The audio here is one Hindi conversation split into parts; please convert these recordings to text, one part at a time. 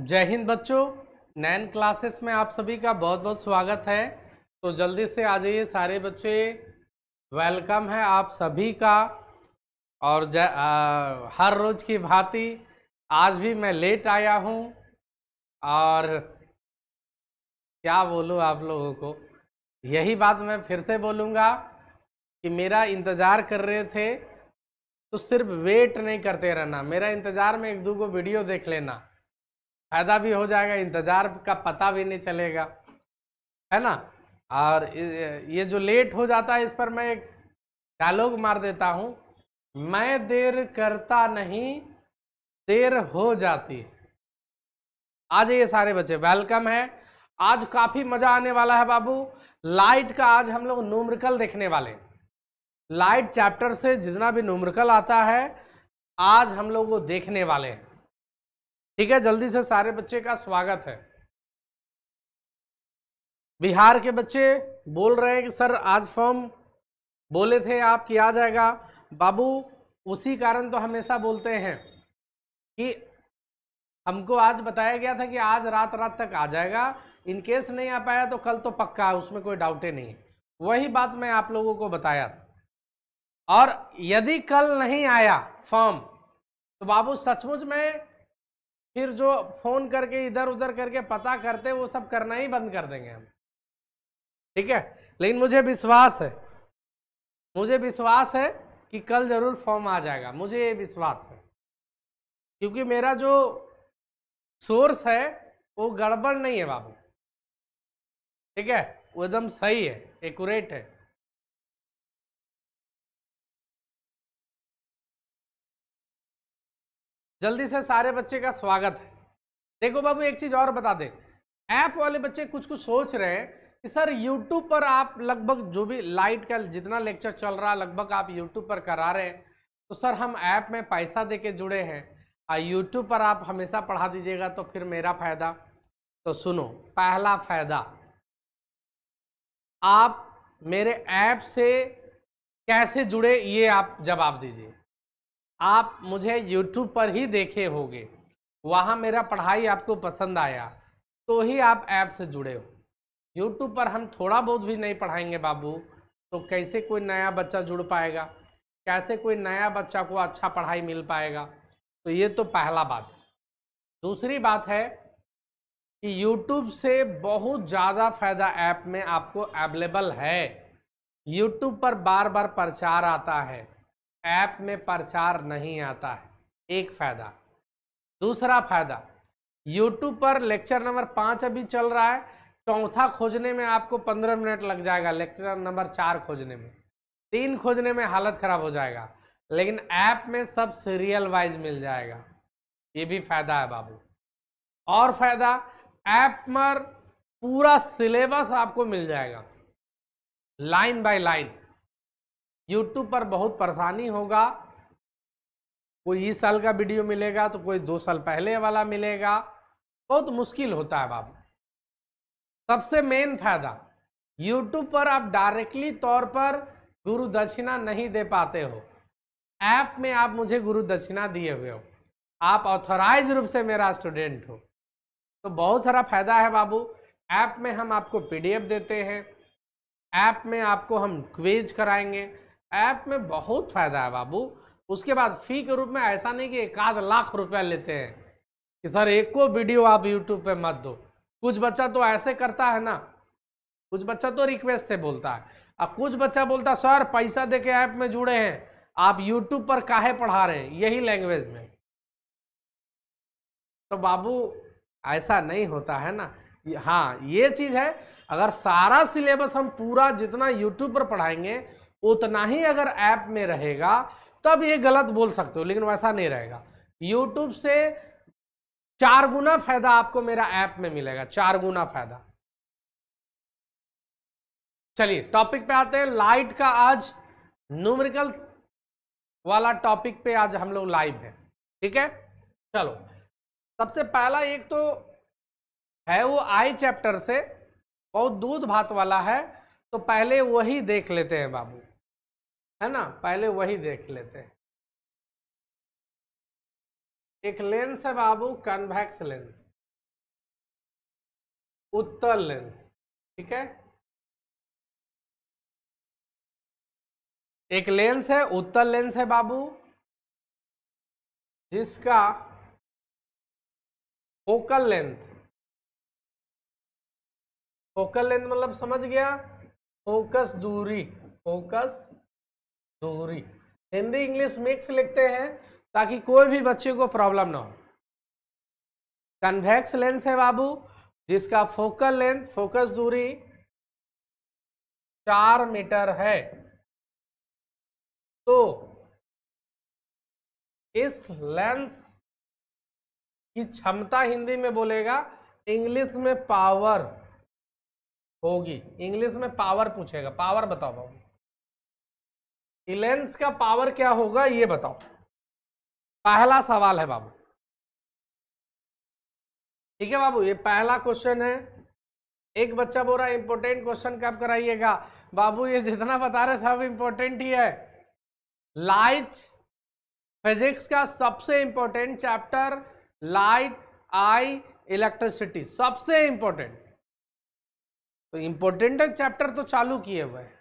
जय हिंद बच्चों नैन क्लासेस में आप सभी का बहुत बहुत स्वागत है तो जल्दी से आ जाइए सारे बच्चे वेलकम है आप सभी का और आ, हर रोज की भांति आज भी मैं लेट आया हूँ और क्या बोलूँ आप लोगों को यही बात मैं फिर से बोलूँगा कि मेरा इंतज़ार कर रहे थे तो सिर्फ वेट नहीं करते रहना मेरा इंतज़ार में एक दो को वीडियो देख लेना फ़ायदा भी हो जाएगा इंतज़ार का पता भी नहीं चलेगा है ना और ये जो लेट हो जाता है इस पर मैं एक डायलॉग मार देता हूँ मैं देर करता नहीं देर हो जाती आज ये सारे बच्चे वेलकम है आज काफ़ी मज़ा आने वाला है बाबू लाइट का आज हम लोग नूमरिकल देखने वाले लाइट चैप्टर से जितना भी नूमरिकल आता है आज हम लोग वो देखने वाले हैं ठीक है जल्दी से सारे बच्चे का स्वागत है बिहार के बच्चे बोल रहे हैं कि सर आज फॉर्म बोले थे आप किया जाएगा बाबू उसी कारण तो हमेशा बोलते हैं कि हमको आज बताया गया था कि आज रात रात तक आ जाएगा इन केस नहीं आ पाया तो कल तो पक्का है उसमें कोई डाउटे नहीं वही बात मैं आप लोगों को बताया था और यदि कल नहीं आया फॉर्म तो बाबू सचमुच में फिर जो फोन करके इधर उधर करके पता करते वो सब करना ही बंद कर देंगे हम ठीक है लेकिन मुझे विश्वास है मुझे विश्वास है कि कल जरूर फॉर्म आ जाएगा मुझे ये विश्वास है क्योंकि मेरा जो सोर्स है वो गड़बड़ नहीं है बाबू ठीक है वो एकदम सही है एकट है जल्दी से सारे बच्चे का स्वागत है देखो बाबू एक चीज और बता दे ऐप वाले बच्चे कुछ कुछ सोच रहे हैं कि सर यूट्यूब पर आप लगभग जो भी लाइट का जितना लेक्चर चल रहा है लगभग आप यूट्यूब पर करा रहे हैं तो सर हम ऐप में पैसा दे के जुड़े हैं और यूट्यूब पर आप हमेशा पढ़ा दीजिएगा तो फिर मेरा फायदा तो सुनो पहला फायदा आप मेरे ऐप से कैसे जुड़े ये आप जवाब दीजिए आप मुझे यूट्यूब पर ही देखे होंगे वहाँ मेरा पढ़ाई आपको पसंद आया तो ही आप ऐप से जुड़े हो यूट्यूब पर हम थोड़ा बहुत भी नहीं पढ़ाएंगे बाबू तो कैसे कोई नया बच्चा जुड़ पाएगा कैसे कोई नया बच्चा को अच्छा पढ़ाई मिल पाएगा तो ये तो पहला बात है दूसरी बात है कि यूट्यूब से बहुत ज़्यादा फ़ायदा ऐप में आपको अवेलेबल है यूट्यूब पर बार बार प्रचार आता है ऐप में प्रचार नहीं आता है एक फायदा दूसरा फायदा यूट्यूब पर लेक्चर नंबर पाँच अभी चल रहा है चौथा खोजने में आपको पंद्रह मिनट लग जाएगा लेक्चर नंबर चार खोजने में तीन खोजने में हालत खराब हो जाएगा लेकिन ऐप में सब सीरियल वाइज मिल जाएगा ये भी फायदा है बाबू और फायदा ऐप पर पूरा सिलेबस आपको मिल जाएगा लाइन बाय लाइन यूट्यूब पर बहुत परेशानी होगा कोई इस साल का वीडियो मिलेगा तो कोई दो साल पहले वाला मिलेगा बहुत मुश्किल होता है बाबू सबसे मेन फायदा यूट्यूब पर आप डायरेक्टली तौर पर गुरु दक्षिणा नहीं दे पाते हो ऐप में आप मुझे गुरु दक्षिणा दिए हुए हो आप ऑथोराइज रूप से मेरा स्टूडेंट हो तो बहुत सारा फायदा है बाबू ऐप में हम आपको पीडीएफ देते हैं ऐप में आपको हम क्वेज कराएंगे ऐप में बहुत फायदा है बाबू उसके बाद फी के रूप में ऐसा नहीं कि एक आध लाख रुपया लेते हैं कि सर एक को वीडियो आप यूट्यूब पे मत दो कुछ बच्चा तो ऐसे करता है ना कुछ बच्चा तो रिक्वेस्ट से बोलता है अब कुछ बच्चा बोलता है सर पैसा दे के ऐप में जुड़े हैं आप यूट्यूब पर काहे पढ़ा रहे हैं यही लैंग्वेज में तो बाबू ऐसा नहीं होता है ना हाँ ये चीज़ है अगर सारा सिलेबस हम पूरा जितना यूट्यूब पर पढ़ाएंगे उतना ही अगर ऐप में रहेगा तब ये गलत बोल सकते हो लेकिन वैसा नहीं रहेगा यूट्यूब से चार गुना फायदा आपको मेरा ऐप में मिलेगा चार गुना फायदा चलिए टॉपिक पे आते हैं लाइट का आज न्यूमेरिकल वाला टॉपिक पे आज हम लोग लाइव है ठीक है चलो सबसे पहला एक तो है वो आई चैप्टर से बहुत दूध भात वाला है तो पहले वही देख लेते हैं बाबू है ना पहले वही देख लेते हैं एक लेंस है बाबू कन्वैक्स लेंस उत्तर लेंस ठीक है एक लेंस है उत्तर लेंस है बाबू जिसका फोकल लेंथ फोकल लेंथ मतलब समझ गया फोकस दूरी फोकस जरूरी हिंदी इंग्लिश मिक्स लिखते हैं ताकि कोई भी बच्चे को प्रॉब्लम ना हो कन्वेक्स लेंस है बाबू जिसका फोकल लेंथ फोकस दूरी चार मीटर है तो इस लेंस की क्षमता हिंदी में बोलेगा इंग्लिश में पावर होगी इंग्लिश में पावर पूछेगा पावर बताओ बाबू इलेंस का पावर क्या होगा ये बताओ पहला सवाल है बाबू ठीक है बाबू ये पहला क्वेश्चन है एक बच्चा बोल रहा है इंपोर्टेंट क्वेश्चन कब कराइएगा बाबू ये जितना बता रहे सब इंपोर्टेंट ही है लाइट फिजिक्स का सबसे इंपॉर्टेंट चैप्टर लाइट आई इलेक्ट्रिसिटी सबसे इंपॉर्टेंट तो इंपोर्टेंट चैप्टर तो चालू किए हुए हैं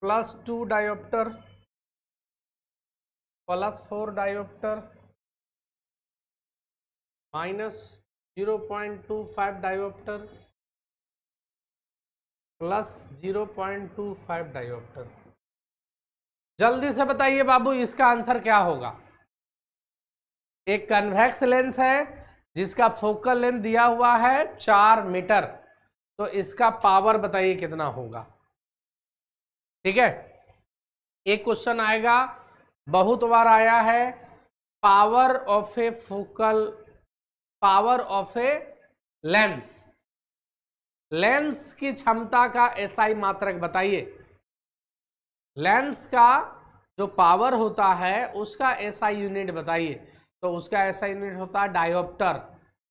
plus two dioptre plus four dioptre minus zero point two five dioptre plus zero point two five dioptre जल्दी से बताइए बाबू इसका आंसर क्या होगा एक कन्वेक्स लेंस है जिसका फोकल लेंथ दिया हुआ है चार मीटर तो इसका पावर बताइए कितना होगा ठीक है एक क्वेश्चन आएगा बहुत बार आया है power of a focal power of a lens lens की क्षमता का एसआई मात्रक बताइए लेंस का जो पावर होता है उसका एसआई यूनिट बताइए तो उसका एसआई यूनिट होता है डायोप्टर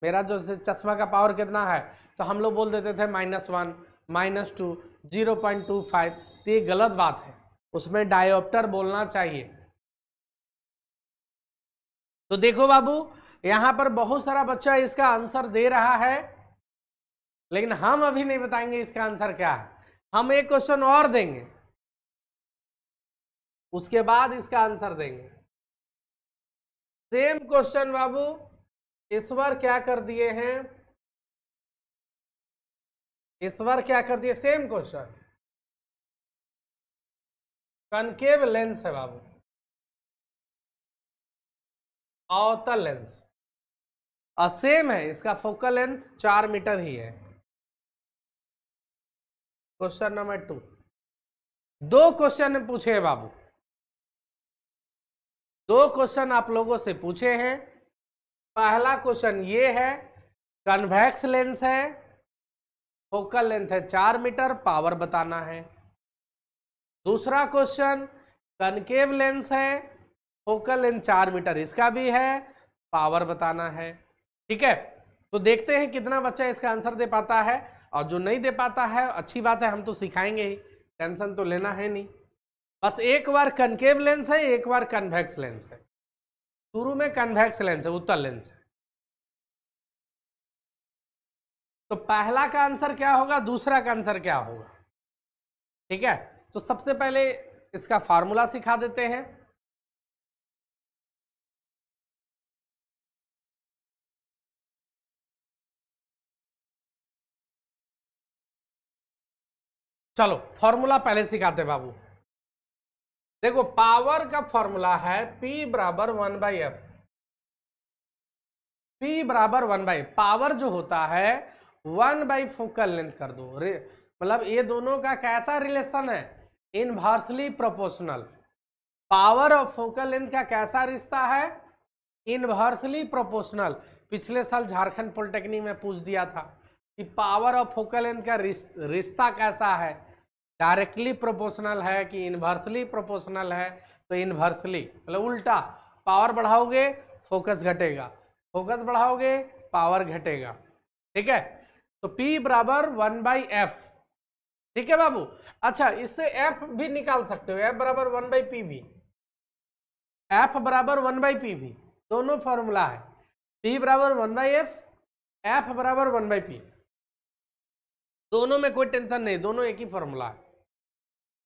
मेरा जो चश्मा का पावर कितना है तो हम लोग बोल देते थे minus one minus two zero point two five तो ये गलत बात है उसमें डायोप्टर बोलना चाहिए तो देखो बाबू यहां पर बहुत सारा बच्चा इसका आंसर दे रहा है लेकिन हम अभी नहीं बताएंगे इसका आंसर क्या है हम एक क्वेश्चन और देंगे उसके बाद इसका आंसर देंगे सेम क्वेश्चन बाबू ईश्वर क्या कर दिए हैं ईश्वर क्या कर दिए सेम क्वेश्चन कनकेव लेंस है बाबू अवतल लेंस और सेम है इसका फोकल लेंथ चार मीटर ही है क्वेश्चन नंबर टू दो क्वेश्चन पूछे हैं बाबू दो क्वेश्चन आप लोगों से पूछे हैं पहला क्वेश्चन ये है कन्वेक्स लेंस है फोकल लेंथ है चार मीटर पावर बताना है दूसरा क्वेश्चन कनकेव लेंस है फोकल लेंथ चार मीटर इसका भी है पावर बताना है ठीक है तो देखते हैं कितना बच्चा इसका आंसर दे पाता है और जो नहीं दे पाता है अच्छी बात है हम तो सिखाएंगे ही टेंशन तो लेना है नहीं बस एक बार कनकेव लेंस है एक बार कन्वेक्स लेंस है शुरू में कन्वेक्स लेंस है उत्तर लेंस है तो पहला का आंसर क्या होगा दूसरा का आंसर क्या होगा ठीक है तो सबसे पहले इसका फार्मूला सिखा देते हैं चलो फॉर्मूला पहले सिखाते बाबू देखो पावर का फॉर्मूला है P बराबर वन बाई एफ पी बराबर वन बाई पावर जो होता है वन बाई फोकल लेंथ कर दो मतलब ये दोनों का कैसा रिलेशन है inversely proportional power of focal length का कैसा रिश्ता है इनवर्सली प्रोपोर्शनल पिछले साल झारखंड पॉलिटेक्निक में पूछ दिया था कि पावर ऑफ फोकल लेंथ का रिश्ता कैसा है डायरेक्टली प्रोपोर्शनल है कि इनवर्सली प्रोपोर्शनल है तो इनवर्सली मतलब उल्टा पावर बढ़ाओगे फोकस घटेगा फोकस बढ़ाओगे पावर घटेगा ठीक है तो P बराबर वन बाई एफ ठीक है बाबू अच्छा इससे एफ भी निकाल सकते हो एफ बराबर वन बाई पी भी एफ बराबर वन बाई पी भी दोनों फॉर्मूला है पी बराबर वन बाई एफ एफ बराबर वन बाई पी दोनों में कोई टेंशन नहीं दोनों एक ही फॉर्मूला है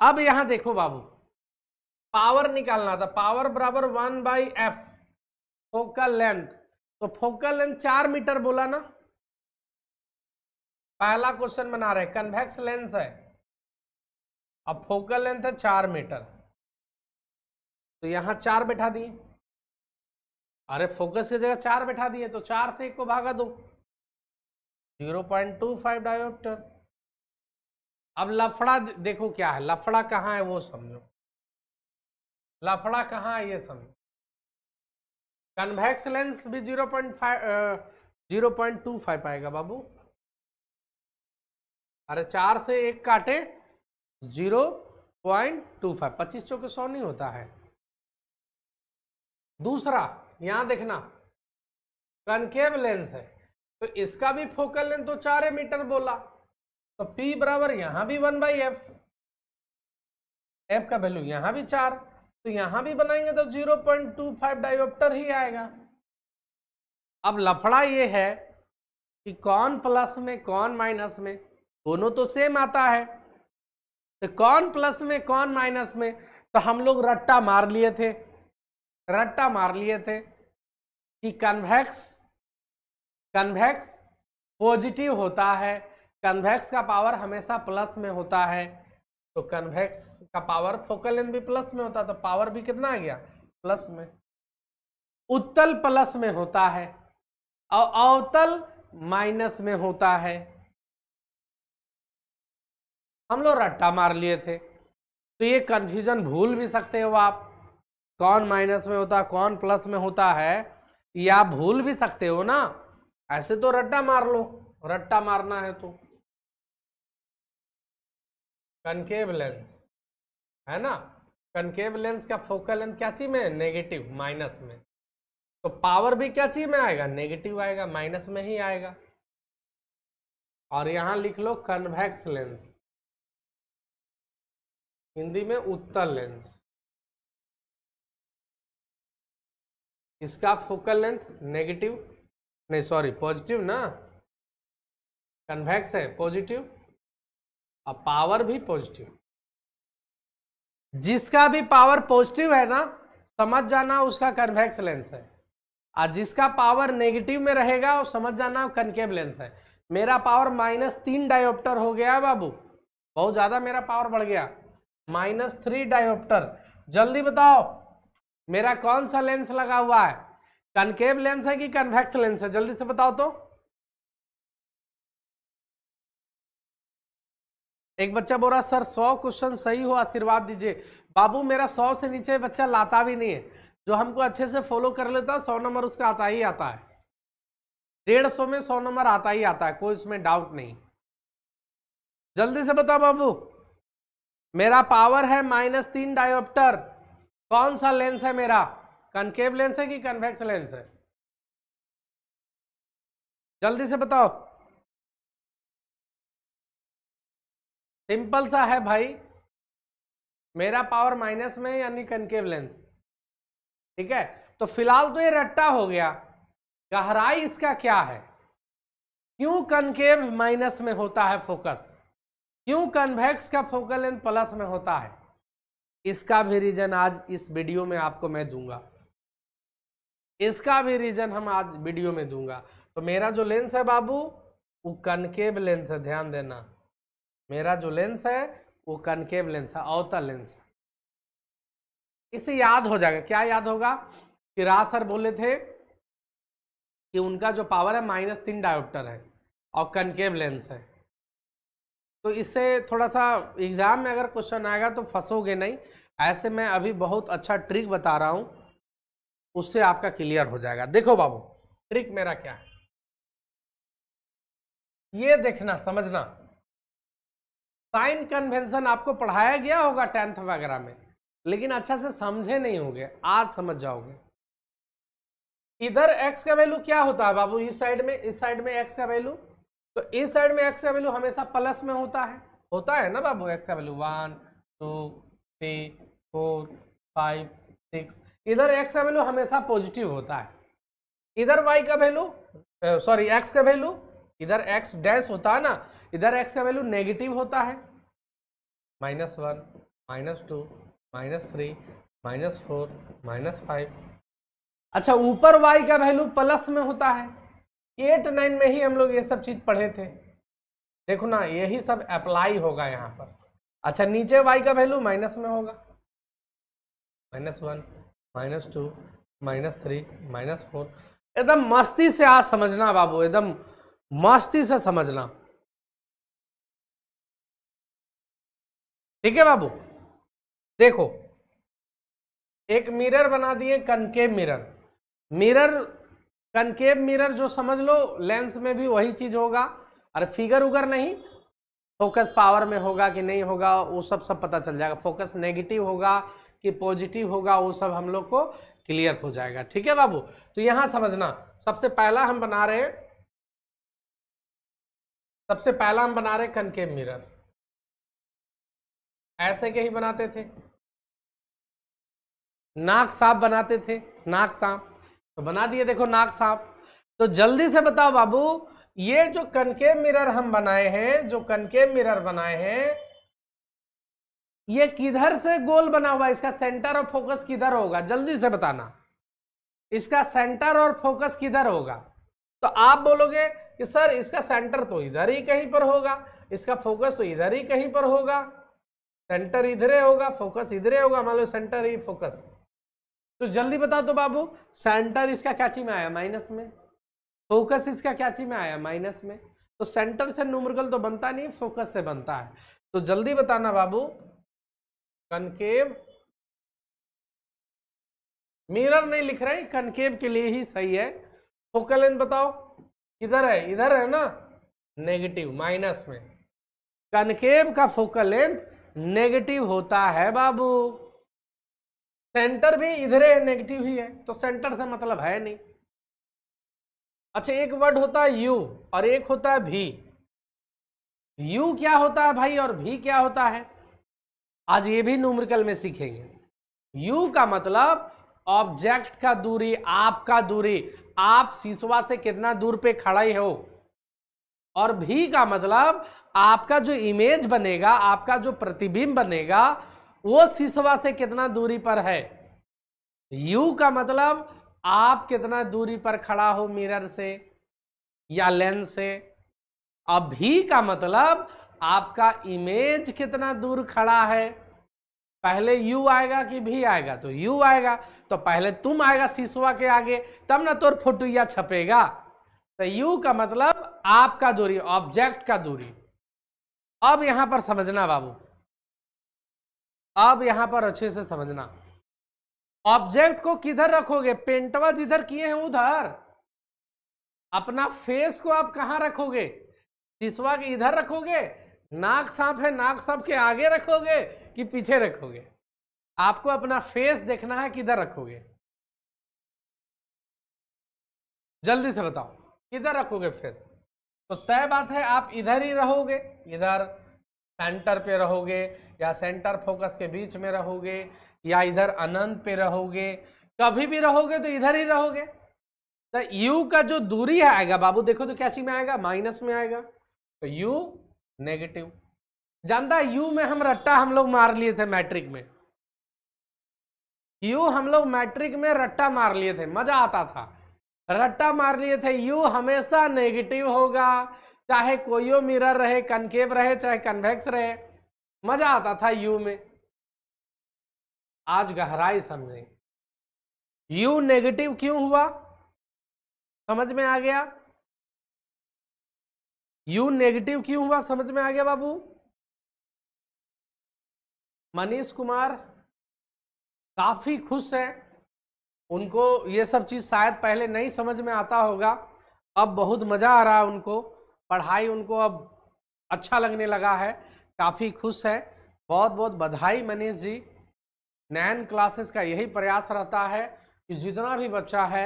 अब यहां देखो बाबू पावर निकालना था पावर बराबर one by F focal length तो फोकल लेंथ चार मीटर बोला ना पहला क्वेश्चन बना रहे कन्वेक्स लेंस है अब फोकल लेंथ है चार मीटर तो यहां चार बैठा दिए अरे फोकस की जगह चार बैठा दिए तो चार से एक को भागा दो zero point two five dioptre अब लफड़ा देखो क्या है लफड़ा कहाँ है वो समझो लफड़ा कहाँ है ये समझो कन्वेक्स लेंस भी zero point five zero point two five आएगा बाबू अरे चार से एक काटे जीरो पॉइंट टू फाइव पच्चीस चौके सौ नहीं होता है दूसरा यहां देखना कनकेव लेंस है तो इसका भी फोकल लेंथ तो चार मीटर बोला तो P बराबर यहां भी वन बाई एफ एफ का वैल्यू यहां भी चार तो यहां भी बनाएंगे तो zero point two five dioptre ही आएगा अब लफड़ा ये है कि कौन प्लस में कौन माइनस में दोनों तो सेम आता है तो कौन प्लस में कौन माइनस में तो हम लोग रट्टा मार लिए थे रट्टा मार लिए थे कि कन्वेक्स कन्वेक्स पॉजिटिव होता है कन्वेक्स का पावर हमेशा प्लस में होता है तो कन्वेक्स का पावर फोकल लेंथ भी प्लस में होता है तो पावर भी कितना आ गया प्लस में उत्तल प्लस में होता है और अवतल माइनस में होता है हम लोग रट्टा मार लिए थे तो ये कन्फ्यूजन भूल भी सकते हो आप कौन माइनस में होता कौन प्लस में होता है या आप भूल भी सकते हो ना ऐसे तो रट्टा मार लो रट्टा मारना है तो कनकेव लेंस है ना कनकेव लेंस का फोकल लेंथ क्या चीज में नेगेटिव माइनस में तो पावर भी क्या चीज में आएगा नेगेटिव आएगा माइनस में ही आएगा और यहां लिख लो कन्वेक्स लेंस हिंदी में उत्तर लेंस इसका फोकल लेंथ नेगेटिव नहीं सॉरी पॉजिटिव ना कन्वेक्स है पॉजिटिव और पावर भी पॉजिटिव जिसका भी पावर पॉजिटिव है ना समझ जाना उसका कन्वेक्स लेंस है और जिसका पावर नेगेटिव में रहेगा वो समझ जाना कनकेव लेंस है मेरा पावर माइनस तीन डायोप्टर हो गया बाबू बहुत ज़्यादा मेरा पावर बढ़ गया माइनस थ्री डायोप्टर जल्दी बताओ मेरा कौन सा लेंस लगा हुआ है कनकेव लेंस है कि कन्वेक्स लेंस है जल्दी से बताओ तो एक बच्चा बोल रहा सर सौ क्वेश्चन सही हो आशीर्वाद दीजिए बाबू मेरा सौ से नीचे बच्चा लाता भी नहीं है जो हमको अच्छे से फॉलो कर लेता है सौ नंबर उसका आता ही आता है डेढ़ सौ में सौ नंबर आता ही आता है कोई इसमें डाउट नहीं जल्दी से बताओ बाबू मेरा पावर है माइनस तीन डायोप्टर कौन सा लेंस है मेरा कनकेव लेंस है कि कन्वेक्स लेंस है जल्दी से बताओ सिंपल सा है भाई मेरा पावर माइनस में यानी कनकेव लेंस ठीक है तो फिलहाल तो ये रट्टा हो गया गहराई इसका क्या है क्यों कनकेव माइनस में होता है फोकस क्यों कन्वेक्स का फोकल लेंथ प्लस में होता है इसका भी रीजन आज इस वीडियो में आपको मैं दूंगा इसका भी रीजन हम आज वीडियो में दूंगा तो मेरा जो लेंस है बाबू वो कनकेव लेंस है ध्यान देना मेरा जो लेंस है वो कनकेव लेंस है अवतल लेंस है इसे याद हो जाएगा क्या याद होगा कि राज सर बोले थे कि उनका जो पावर है माइनस तीन डायोप्टर है और कनकेव लेंस है तो इससे थोड़ा सा एग्ज़ाम में अगर क्वेश्चन आएगा तो फंसोगे नहीं ऐसे मैं अभी बहुत अच्छा ट्रिक बता रहा हूँ उससे आपका क्लियर हो जाएगा देखो बाबू ट्रिक मेरा क्या है ये देखना समझना साइन कन्वेंशन आपको पढ़ाया गया होगा टेंथ वगैरह में लेकिन अच्छा से समझे नहीं होंगे आज समझ जाओगे इधर एक्स का वैल्यू क्या होता है बाबू इस साइड में इस साइड में एक्स का वैल्यू तो इस साइड में एक्स का वैल्यू हमेशा प्लस में होता है होता है ना बाबू एक्स का value one two three four five six इधर एक्स का वैल्यू हमेशा पॉजिटिव होता है इधर वाई का वैल्यू सॉरी एक्स का वैल्यू इधर एक्स डैश होता है ना इधर एक्स का वैल्यू नेगेटिव होता है minus one minus two minus three minus four minus five अच्छा ऊपर वाई का वैल्यू प्लस में होता है एट नाइन में ही हम लोग ये सब चीज़ पढ़े थे देखो ना यही सब अप्लाई होगा यहाँ पर अच्छा नीचे वाई का वैल्यू माइनस में होगा minus one minus two minus three minus four एकदम मस्ती से आज समझना बाबू एकदम मस्ती से समझना ठीक है बाबू देखो एक मिरर बना दिए concave mirror mirror concave mirror जो समझ लो लेंस में भी वही चीज होगा और फिगर उगर नहीं फोकस पावर में होगा कि नहीं होगा वो सब सब पता चल जाएगा फोकस नेगेटिव होगा कि पॉजिटिव होगा वो सब हम लोग को क्लियर हो जाएगा ठीक है बाबू तो यहां समझना सबसे पहला हम बना रहे हैं सबसे पहला हम बना रहे कनकेव मिरर ऐसे के ही बनाते थे नाक सांप बनाते थे नाक सांप तो बना दिए देखो नाक सांप तो जल्दी से बताओ बाबू ये जो कनके मिरर हम बनाए हैं जो कनके मिरर बनाए हैं ये किधर से गोल बना हुआ इसका सेंटर और फोकस किधर होगा जल्दी से बताना इसका सेंटर और फोकस किधर होगा तो आप बोलोगे कि सर इसका सेंटर तो इधर ही कहीं पर होगा इसका फोकस तो इधर ही कहीं पर होगा सेंटर इधर होगा फोकस इधर होगा मान लो सेंटर ही फोकस तो जल्दी बता दो बाबू सेंटर इसका क्या चीज में आया माइनस में फोकस इसका क्या चीज में आया माइनस में तो सेंटर से न्यूमरिकल तो बनता नहीं फोकस से बनता है तो जल्दी बताना बाबू कनकेव मिरर नहीं लिख रहे कनकेव के लिए ही सही है फोकल लेंथ बताओ इधर है इधर है ना नेगेटिव माइनस में कनकेव का फोकल लेंथ नेगेटिव होता है बाबू सेंटर भी इधर है नेगेटिव ही है तो सेंटर से मतलब है नहीं अच्छा एक वर्ड होता है यू और एक होता है भी यू क्या होता है भाई और भी क्या होता है आज ये भी न्यूमरिकल में सीखेंगे यू का मतलब ऑब्जेक्ट का दूरी आपका दूरी आप शीशवा से कितना दूर पे खड़ा ही हो और भी का मतलब आपका जो इमेज बनेगा आपका जो प्रतिबिंब बनेगा वो सिसवा से कितना दूरी पर है यू का मतलब आप कितना दूरी पर खड़ा हो मिरर से या लेंस से अभी का मतलब आपका इमेज कितना दूर खड़ा है पहले यू आएगा कि भी आएगा तो यू आएगा तो पहले तुम आएगा सिसवा के आगे तब ना तोर फोटुया छपेगा तो यू का मतलब आपका दूरी ऑब्जेक्ट का दूरी अब यहां पर समझना बाबू अब यहां पर अच्छे से समझना ऑब्जेक्ट को किधर रखोगे पेंटवा जिधर किए हैं उधर अपना फेस को आप कहा रखोगे सिसवा के इधर रखोगे नाक सांप है नाक सांप के आगे रखोगे कि पीछे रखोगे आपको अपना फेस देखना है किधर रखोगे जल्दी से बताओ किधर रखोगे फेस तो तय बात है आप इधर ही रहोगे इधर सेंटर पे रहोगे या सेंटर फोकस के बीच में रहोगे या इधर अनंत पे रहोगे कभी भी रहोगे तो इधर ही रहोगे तो यू का जो दूरी आएगा बाबू देखो तो कैसी में आएगा माइनस में आएगा तो यू नेगेटिव जानता यू में हम रट्टा हम लोग मार लिए थे मैट्रिक में यू हम लोग मैट्रिक में रट्टा मार लिए थे मजा आता था रट्टा मार लिए थे यू हमेशा नेगेटिव होगा चाहे कोई मिरर रहे कनकेव रहे चाहे कन्वेक्स रहे मजा आता था यू में आज गहराई समझें यू नेगेटिव क्यों हुआ समझ में आ गया यू नेगेटिव क्यों हुआ समझ में आ गया बाबू मनीष कुमार काफी खुश हैं उनको ये सब चीज शायद पहले नहीं समझ में आता होगा अब बहुत मजा आ रहा है उनको पढ़ाई उनको अब अच्छा लगने लगा है काफ़ी खुश हैं बहुत बहुत बधाई मनीष जी नैन क्लासेस का यही प्रयास रहता है कि जितना भी बच्चा है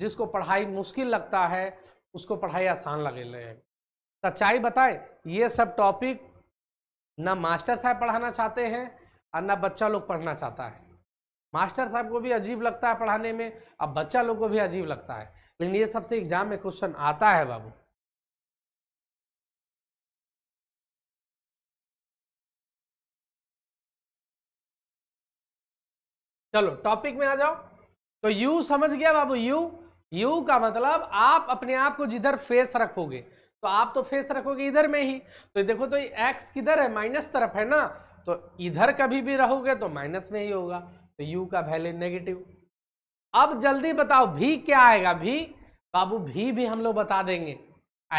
जिसको पढ़ाई मुश्किल लगता है उसको पढ़ाई आसान लगे सच्चाई बताएं ये सब टॉपिक ना मास्टर साहब पढ़ाना चाहते हैं और ना बच्चा लोग पढ़ना चाहता है मास्टर साहब को भी अजीब लगता है पढ़ाने में अब बच्चा लोग को भी अजीब लगता है लेकिन ये सबसे एग्जाम में क्वेश्चन आता है बाबू चलो टॉपिक में आ जाओ तो यू समझ गया बाबू यू यू का मतलब आप अपने आप को जिधर फेस रखोगे तो आप तो फेस रखोगे इधर में ही तो देखो तो एक्स किधर है माइनस तरफ है ना तो इधर कभी भी रहोगे तो माइनस में ही होगा तो यू का वैल्यू नेगेटिव अब जल्दी बताओ भी क्या आएगा भी बाबू भी भी हम लोग बता देंगे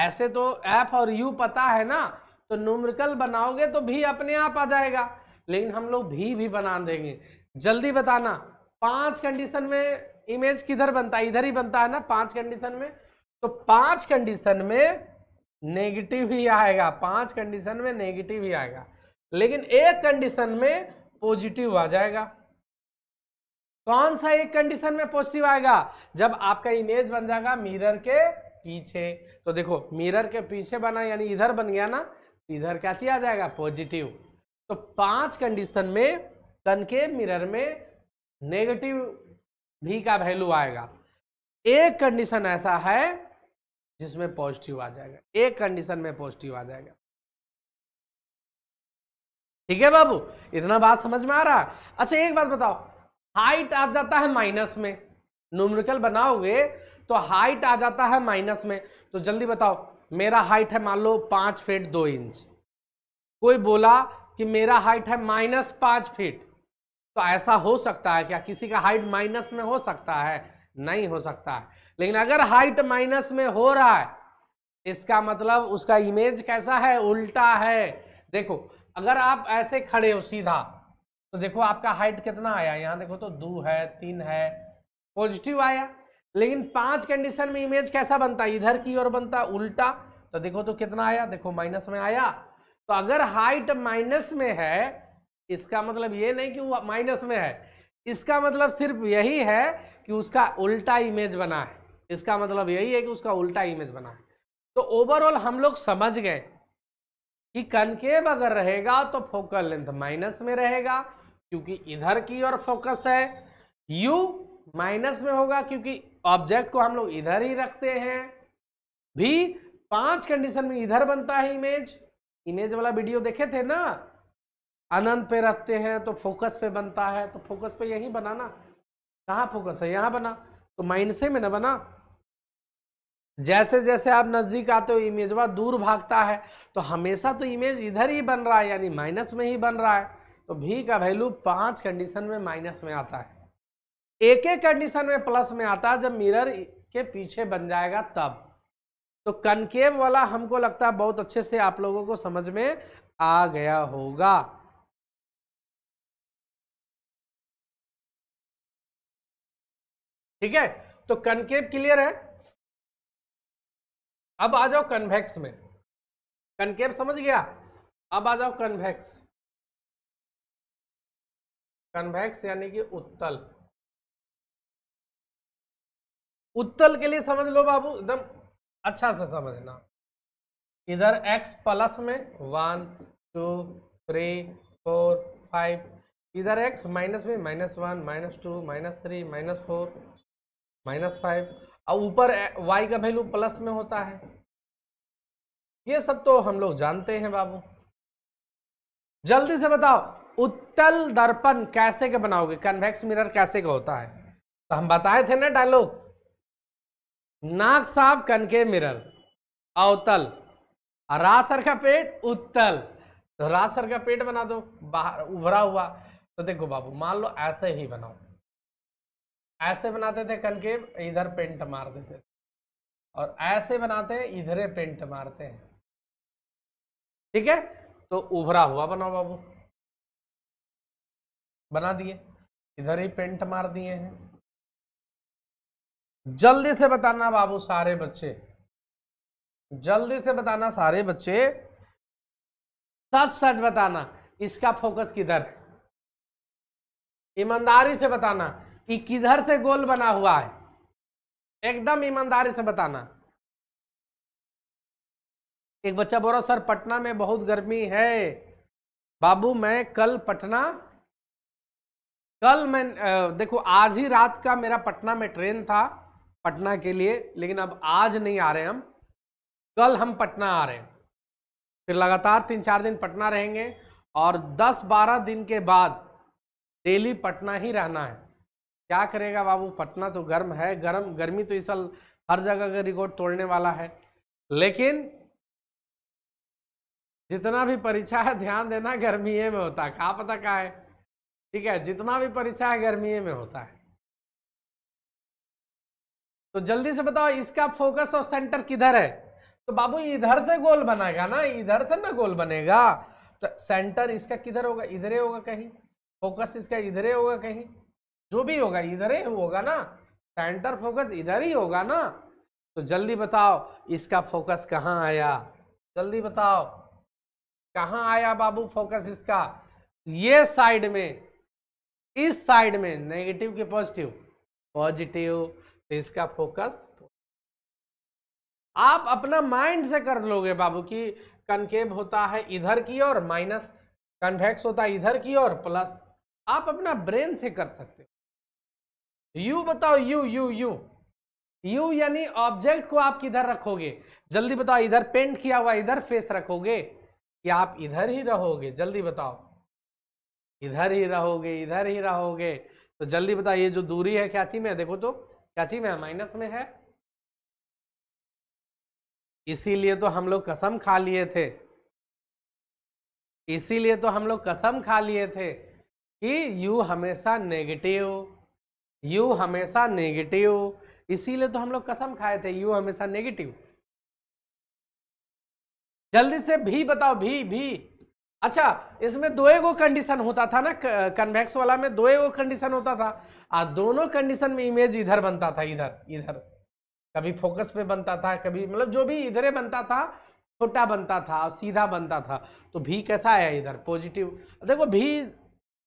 ऐसे तो एफ और यू पता है ना तो न्यूमरिकल बनाओगे तो भी अपने आप आ जाएगा लेकिन हम लोग भी भी बना देंगे जल्दी बताना पांच कंडीशन में इमेज किधर बनता है इधर ही बनता है ना पांच कंडीशन में तो पांच कंडीशन में नेगेटिव ही आएगा पांच कंडीशन में नेगेटिव ही आएगा लेकिन एक कंडीशन में पॉजिटिव आ जाएगा कौन सा एक कंडीशन में पॉजिटिव आएगा जब आपका इमेज बन जाएगा मिरर के पीछे तो देखो मिरर के पीछे बना यानी इधर बन गया ना तो इधर क्या आ जाएगा पॉजिटिव तो पांच कंडीशन में कनकेव मिरर में नेगेटिव भी का वैल्यू आएगा एक कंडीशन ऐसा है जिसमें पॉजिटिव आ जाएगा एक कंडीशन में पॉजिटिव आ जाएगा ठीक है बाबू इतना बात समझ में आ रहा है अच्छा एक बात बताओ हाइट आ जाता है माइनस में न्यूमरिकल बनाओगे तो हाइट आ जाता है माइनस में तो जल्दी बताओ मेरा हाइट है मान लो पांच फीट दो इंच कोई बोला कि मेरा हाइट है माइनस पांच फीट तो ऐसा हो सकता है क्या किसी का हाइट माइनस में हो सकता है नहीं हो सकता है लेकिन अगर हाइट माइनस में हो रहा है इसका मतलब उसका इमेज कैसा है उल्टा है देखो अगर आप ऐसे खड़े हो सीधा तो देखो आपका हाइट कितना आया यहाँ देखो तो दो है तीन है पॉजिटिव आया लेकिन पांच कंडीशन में इमेज कैसा बनता है इधर की ओर बनता है उल्टा तो देखो तो कितना आया देखो माइनस में आया तो अगर हाइट माइनस में है इसका मतलब ये नहीं कि वो माइनस में है इसका मतलब सिर्फ यही है कि उसका उल्टा इमेज बना है इसका मतलब यही है कि उसका उल्टा इमेज बना है तो ओवरऑल हम लोग समझ गए कि कनकेव अगर रहेगा तो फोकल लेंथ माइनस में रहेगा क्योंकि इधर की ओर फोकस है यू माइनस में होगा क्योंकि ऑब्जेक्ट को हम लोग इधर ही रखते हैं भी पांच कंडीशन में इधर बनता है इमेज इमेज वाला वीडियो देखे थे ना आनंद पे रहते हैं तो फोकस पे बनता है तो फोकस पे यही बना ना कहाँ फोकस है यहाँ बना तो माइंड से में ना बना जैसे जैसे आप नज़दीक आते हो इमेजवा दूर भागता है तो हमेशा तो इमेज इधर ही बन रहा है यानी माइनस में ही बन रहा है तो भी का वैल्यू पांच कंडीशन में माइनस में आता है एक एक कंडीशन में प्लस में आता है जब मिरर के पीछे बन जाएगा तब तो कनकेव वाला हमको लगता है बहुत अच्छे से आप लोगों को समझ में आ गया होगा ठीक है तो कनकेव क्लियर है अब आ जाओ कन्वेक्स में कनकेव समझ गया अब आ जाओ कन्वेक्स कन्वेक्स यानी कि उत्तल उत्तल के लिए समझ लो बाबू एकदम अच्छा से समझना इधर x प्लस में one two three four five इधर x माइनस में minus one minus two minus three minus four minus five और ऊपर वाई का वैल्यू प्लस में होता है ये सब तो हम लोग जानते हैं बाबू जल्दी से बताओ उत्तल दर्पण कैसे के बनाओगे कन्वेक्स मिरर कैसे का होता है तो हम बताए थे ना डायलॉग नाक साफ कनके मिरर अवतल रासर का पेट उत्तल तो रासर का पेट बना दो बाहर उभरा हुआ तो देखो बाबू मान लो ऐसे ही बनाओ ऐसे बनाते थे कनकेव इधर पेंट मार देते थे और ऐसे बनाते हैं इधर पेंट मारते हैं ठीक है तो उभरा हुआ बनाओ बाबू बना दिए इधर ही पेंट मार दिए हैं जल्दी से बताना बाबू सारे बच्चे जल्दी से बताना सारे बच्चे सच सच बताना इसका फोकस किधर है ईमानदारी से बताना कि किधर से गोल बना हुआ है एकदम ईमानदारी से बताना एक बच्चा बोल रहा सर पटना में बहुत गर्मी है बाबू मैं कल पटना कल मैं देखो आज ही रात का मेरा पटना में ट्रेन था पटना के लिए लेकिन अब आज नहीं आ रहे हम कल हम पटना आ रहे हैं फिर लगातार तीन चार दिन पटना रहेंगे और 10-12 दिन के बाद डेली पटना ही रहना है क्या करेगा बाबू पटना तो गर्म है गर्म गर्मी तो इस साल हर जगह का रिकॉर्ड तोड़ने वाला है लेकिन जितना भी परीक्षा है ध्यान देना गर्मी में होता है कहा पता का है ठीक है जितना भी परीक्षा है गर्मी में होता है तो जल्दी से बताओ इसका फोकस और सेंटर किधर है तो बाबू इधर से गोल बनाएगा ना इधर से ना गोल बनेगा तो सेंटर इसका किधर होगा इधर होगा कहीं फोकस इसका इधर होगा कहीं जो भी होगा इधर ही होगा ना सेंटर फोकस इधर ही होगा ना तो जल्दी बताओ इसका फोकस कहाँ आया जल्दी बताओ कहाँ आया बाबू फोकस इसका ये साइड में इस साइड में नेगेटिव के पॉजिटिव पॉजिटिव तो इसका फोकस आप अपना माइंड से कर लोगे बाबू की कनकेब होता है इधर की ओर माइनस कन्वेक्स होता है इधर की ओर प्लस आप अपना ब्रेन से कर सकते हो यू बताओ यू यू यू यू यानी ऑब्जेक्ट को आप किधर रखोगे जल्दी बताओ इधर पेंट किया हुआ इधर फेस रखोगे या आप इधर ही रहोगे जल्दी बताओ इधर ही रहोगे इधर ही रहोगे तो जल्दी बताओ ये जो दूरी है क्या तो, में है देखो तो क्या में है माइनस में है इसीलिए तो हम लोग कसम खा लिए थे इसीलिए तो हम लोग कसम खा लिए थे कि यू हमेशा नेगेटिव यू हमेशा नेगेटिव इसीलिए तो हम लोग कसम खाए थे यू हमेशा नेगेटिव जल्दी से भी बताओ भी भी अच्छा इसमें दो एगो कंडीशन होता था ना कन्वेक्स वाला में दो एगो कंडीशन होता था और दोनों कंडीशन में इमेज इधर बनता था इधर इधर कभी फोकस पे बनता था कभी मतलब जो भी इधर बनता था छोटा बनता था और सीधा बनता था तो भी कैसा आया इधर पॉजिटिव देखो भी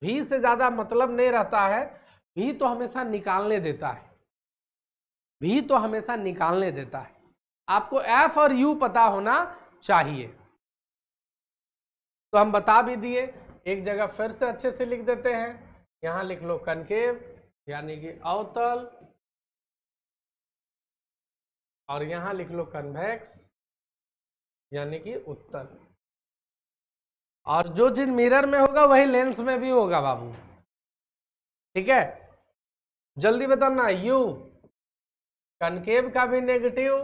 भी से ज़्यादा मतलब नहीं रहता है भी तो हमेशा निकालने देता है भी तो हमेशा निकालने देता है आपको एफ और यू पता होना चाहिए तो हम बता भी दिए एक जगह फिर से अच्छे से लिख देते हैं यहां लिख लो कनकेव यानी कि अवतल और यहां लिख लो कन्वेक्स यानी कि उत्तर और जो चीज मिरर में होगा वही लेंस में भी होगा बाबू ठीक है जल्दी बताना यू कनकेव का भी नेगेटिव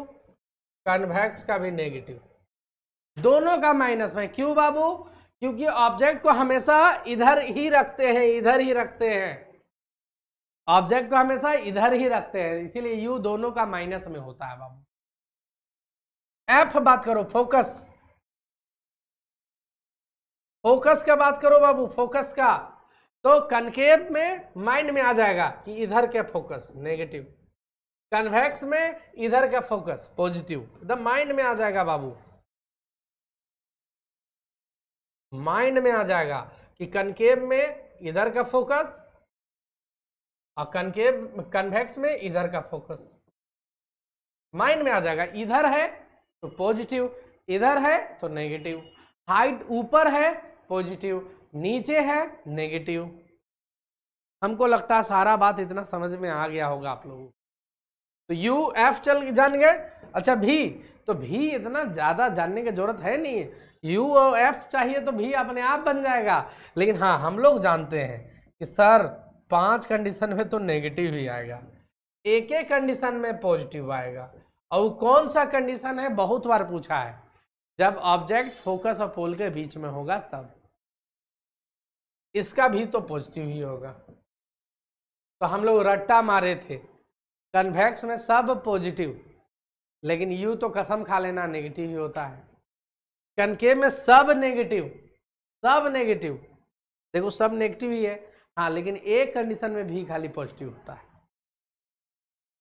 कन्वैक्स का भी नेगेटिव दोनों का माइनस में क्यों बाबू क्योंकि ऑब्जेक्ट को हमेशा इधर ही रखते हैं इधर ही रखते हैं ऑब्जेक्ट को हमेशा इधर ही रखते हैं इसीलिए यू दोनों का माइनस में होता है बाबू एफ बात करो फोकस फोकस का बात करो बाबू फोकस का तो कनकेव में माइंड में आ जाएगा कि इधर का फोकस नेगेटिव कन्वेक्स में इधर का फोकस पॉजिटिव द माइंड में आ जाएगा बाबू माइंड में आ जाएगा कि कनकेव में इधर का फोकस और कनकेव कन्वेक्स में इधर का फोकस माइंड में आ जाएगा इधर है तो पॉजिटिव इधर है तो नेगेटिव हाइट ऊपर है पॉजिटिव नीचे है नेगेटिव हमको लगता है सारा बात इतना समझ में आ गया होगा आप लोगों तो यू एफ चल जान गए अच्छा भी तो भी इतना ज़्यादा जानने की जरूरत है नहीं है यू और एफ चाहिए तो भी अपने आप बन जाएगा लेकिन हाँ हम लोग जानते हैं कि सर पांच कंडीशन में तो नेगेटिव ही आएगा एक एक कंडीशन में पॉजिटिव आएगा और कौन सा कंडीशन है बहुत बार पूछा है जब ऑब्जेक्ट फोकस और पोल के बीच में होगा तब इसका भी तो पॉजिटिव ही होगा तो हम लोग रट्टा मारे थे कन्वैक्स में सब पॉजिटिव लेकिन यू तो कसम खा लेना नेगेटिव ही होता है कनकेव में सब नेगेटिव सब नेगेटिव देखो सब नेगेटिव ही है हाँ लेकिन एक कंडीशन में भी खाली पॉजिटिव होता है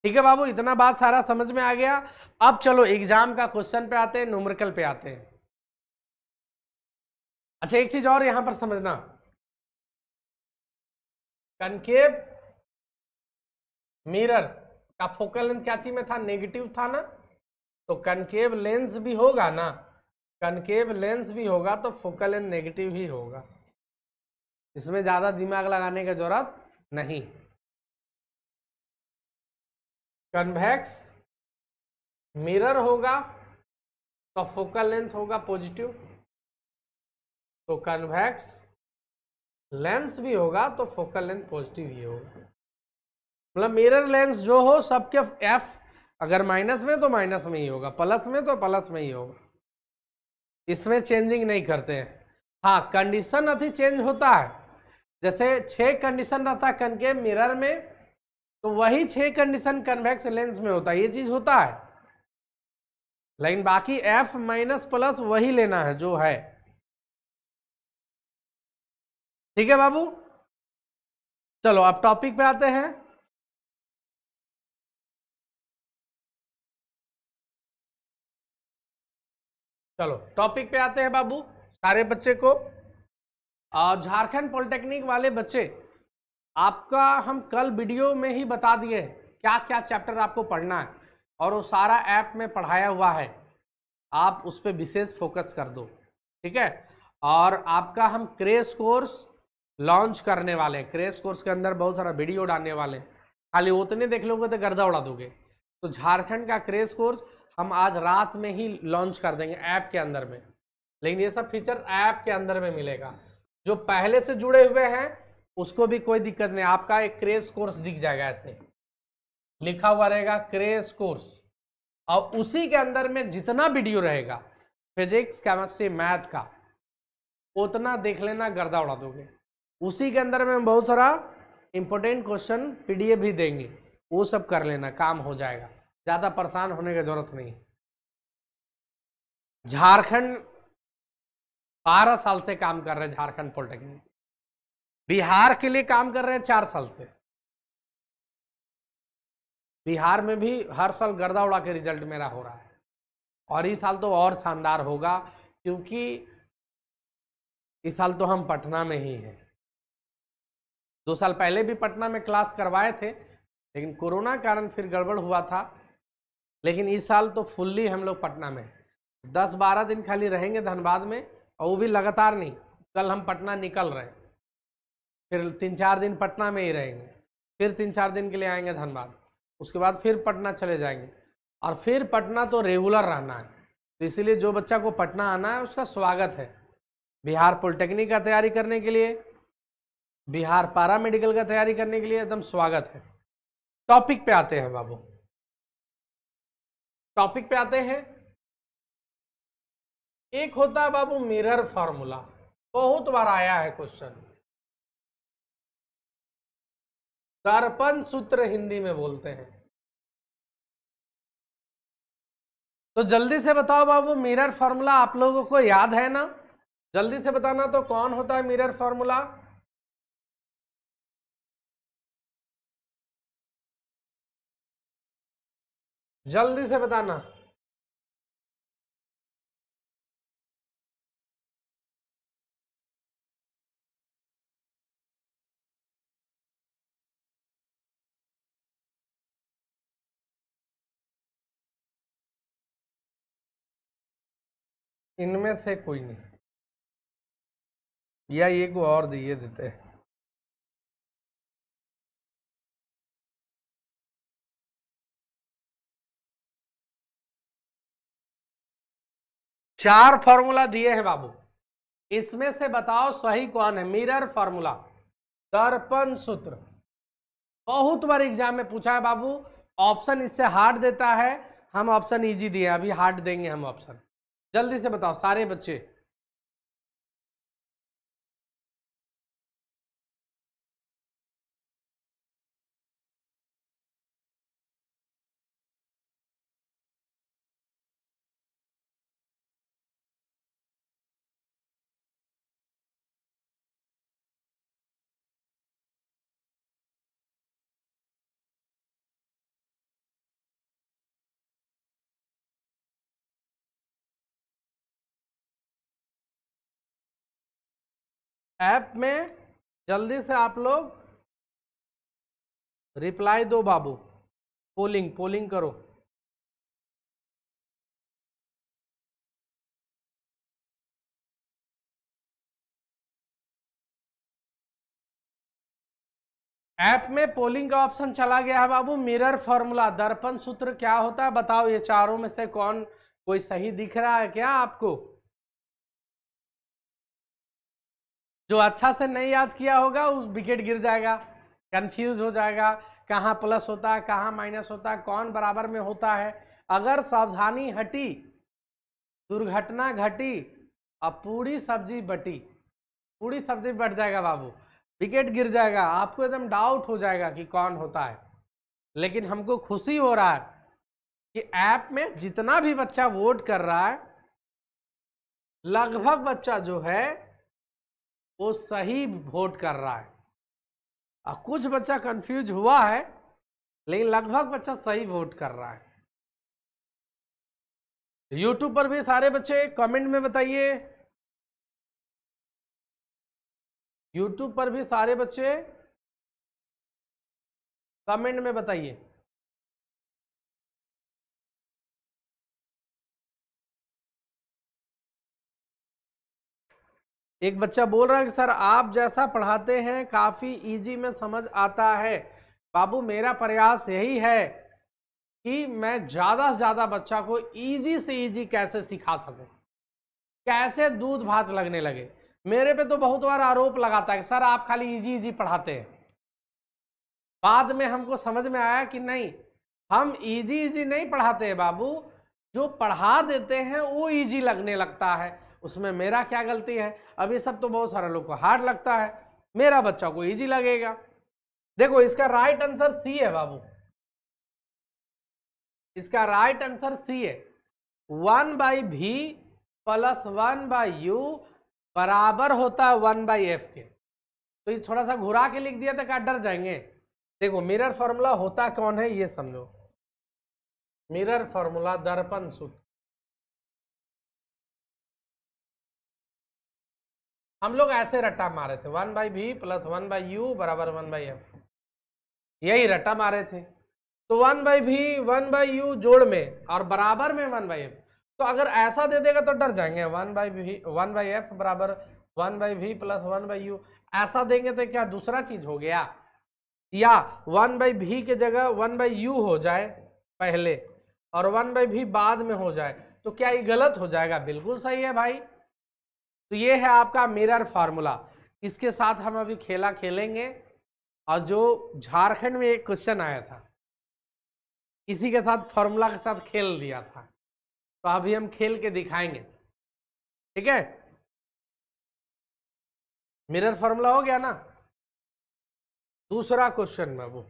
ठीक है बाबू इतना बात सारा समझ में आ गया अब चलो एग्जाम का क्वेश्चन पे आते हैं नुमरकल पे आते हैं अच्छा एक चीज और यहां पर समझना कंकेव मिरर का फोकल लेंथ क्या चीज में था नेगेटिव था ना तो कंकेव लेंस भी होगा ना कनकेव लेंस भी होगा तो फोकल लेंथ नेगेटिव ही होगा इसमें ज्यादा दिमाग लगाने की जरूरत नहीं कन्वेक्स मिरर होगा तो फोकल लेंथ होगा पॉजिटिव तो कन्वेक्स लेंस भी होगा तो फोकल लेंथ पॉजिटिव ही होगा मतलब मिरर लेंस जो हो सबके एफ अगर माइनस में तो माइनस में ही होगा प्लस में तो प्लस में ही होगा इसमें चेंजिंग नहीं करते हैं हाँ कंडीशन अति चेंज होता है जैसे छह कंडीशन रहता कन के मिरर में तो वही छह कंडीशन कन्वेक्स लेंस में होता है ये चीज़ होता है लेकिन बाकी एफ माइनस प्लस वही लेना है जो है ठीक है बाबू चलो अब टॉपिक पे आते हैं चलो टॉपिक पे आते हैं बाबू सारे बच्चे को झारखंड पॉलिटेक्निक वाले बच्चे आपका हम कल वीडियो में ही बता दिए क्या क्या चैप्टर आपको पढ़ना है और वो सारा ऐप में पढ़ाया हुआ है आप उस पर विशेष फोकस कर दो ठीक है और आपका हम क्रेश कोर्स लॉन्च करने वाले हैं क्रेश कोर्स के अंदर बहुत सारा वीडियो डालने वाले हैं खाली उतने देख लोगे तो गर्दा उड़ा दोगे तो झारखंड का क्रेश कोर्स हम आज रात में ही लॉन्च कर देंगे ऐप के अंदर में लेकिन ये सब फीचर ऐप के अंदर में मिलेगा जो पहले से जुड़े हुए हैं उसको भी कोई दिक्कत नहीं आपका एक क्रेश कोर्स दिख जाएगा ऐसे लिखा हुआ रहेगा क्रेश कोर्स और उसी के अंदर में जितना वीडियो रहेगा फिजिक्स केमिस्ट्री मैथ का उतना देख लेना गर्दा उड़ा दोगे उसी के अंदर में हम बहुत सारा इंपॉर्टेंट क्वेश्चन पी भी देंगे वो सब कर लेना काम हो जाएगा ज़्यादा परेशान होने की जरूरत नहीं झारखंड बारह साल से काम कर रहे हैं झारखंड पॉलिटेक्निक बिहार के लिए काम कर रहे हैं चार साल से बिहार में भी हर साल गर्दा उड़ा के रिजल्ट मेरा हो रहा है और इस साल तो और शानदार होगा क्योंकि इस साल तो हम पटना में ही हैं दो साल पहले भी पटना में क्लास करवाए थे लेकिन कोरोना कारण फिर गड़बड़ हुआ था लेकिन इस साल तो फुल्ली हम लोग पटना में दस बारह दिन खाली रहेंगे धनबाद में और वो भी लगातार नहीं कल हम पटना निकल रहे हैं फिर तीन चार दिन पटना में ही रहेंगे फिर तीन चार दिन के लिए आएंगे धनबाद उसके बाद फिर पटना चले जाएंगे और फिर पटना तो रेगुलर रहना है तो इसीलिए जो बच्चा को पटना आना है उसका स्वागत है बिहार पॉलिटेक्निक का तैयारी करने के लिए बिहार पारा मेडिकल का तैयारी करने के लिए एकदम स्वागत है टॉपिक पे आते हैं बाबू टॉपिक पे आते हैं एक होता है बाबू मिरर फॉर्मूला बहुत बार आया है क्वेश्चन दर्पण सूत्र हिंदी में बोलते हैं तो जल्दी से बताओ बाबू मिरर फॉर्मूला आप लोगों को याद है ना जल्दी से बताना तो कौन होता है मिरर फॉर्मूला जल्दी से बताना इनमें से कोई नहीं या ये को और दिए देते हैं चार फॉर्मूला दिए हैं बाबू इसमें से बताओ सही कौन है मिरर फॉर्मूला दर्पण सूत्र बहुत बार एग्जाम में पूछा है बाबू ऑप्शन इससे हार्ड देता है हम ऑप्शन इजी दिए अभी हार्ड देंगे हम ऑप्शन जल्दी से बताओ सारे बच्चे ऐप में जल्दी से आप लोग रिप्लाई दो बाबू पोलिंग पोलिंग करो ऐप में पोलिंग का ऑप्शन चला गया है बाबू मिरर फॉर्मूला दर्पण सूत्र क्या होता है बताओ ये चारों में से कौन कोई सही दिख रहा है क्या आपको जो अच्छा से नहीं याद किया होगा उस विकेट गिर जाएगा कंफ्यूज हो जाएगा कहाँ प्लस होता है कहाँ माइनस होता है कौन बराबर में होता है अगर सावधानी हटी दुर्घटना घटी और पूरी सब्जी बटी पूरी सब्जी बट जाएगा बाबू विकेट गिर जाएगा आपको एकदम डाउट हो जाएगा कि कौन होता है लेकिन हमको खुशी हो रहा है कि ऐप में जितना भी बच्चा वोट कर रहा है लगभग बच्चा जो है वो सही वोट कर रहा है और कुछ बच्चा कंफ्यूज हुआ है लेकिन लगभग बच्चा सही वोट कर रहा है यूट्यूब पर भी सारे बच्चे कमेंट में बताइए यूट्यूब पर भी सारे बच्चे कमेंट में बताइए एक बच्चा बोल रहा है कि सर आप जैसा पढ़ाते हैं काफ़ी इजी में समझ आता है बाबू मेरा प्रयास यही है कि मैं ज़्यादा से ज़्यादा बच्चा को इजी से इजी कैसे सिखा सकूं कैसे दूध भात लगने लगे मेरे पे तो बहुत बार आरोप लगाता है कि सर आप खाली इजी इजी पढ़ाते हैं बाद में हमको समझ में आया कि नहीं हम इजी इजी नहीं पढ़ाते हैं बाबू जो पढ़ा देते हैं वो इजी लगने लगता है उसमें मेरा क्या गलती है अब ये सब तो बहुत सारे लोग को हार्ड लगता है मेरा बच्चा को इजी लगेगा देखो इसका राइट आंसर सी है बाबू इसका राइट आंसर सी है one by v plus one by u बराबर होता है वन बाई एफ के तो ये थोड़ा सा घुरा के लिख दिया था तो क्या डर जाएंगे देखो मिरर फॉर्मूला होता कौन है ये समझो मिरर फॉर्मूला दर्पण सूत्र हम लोग ऐसे रट्टा मारे थे one by v plus one by u बराबर वन बाई एफ यही रट्टा मारे थे तो one by v one by u जोड़ में और बराबर में वन बाई एफ तो अगर ऐसा दे देगा तो डर जाएंगे one by v one by f बराबर one by v plus one by u ऐसा देंगे तो क्या दूसरा चीज हो गया या वन बाई भी के जगह वन बाई यू हो जाए पहले और वन बाई भी बाद में हो जाए तो क्या ये गलत हो जाएगा बिल्कुल सही है भाई तो ये है आपका मिरर फार्मूला इसके साथ हम अभी खेला खेलेंगे और जो झारखंड में एक क्वेश्चन आया था इसी के साथ फॉर्मूला के साथ खेल दिया था तो अभी हम खेल के दिखाएंगे ठीक है मिरर फॉर्मूला हो गया ना दूसरा क्वेश्चन बाबू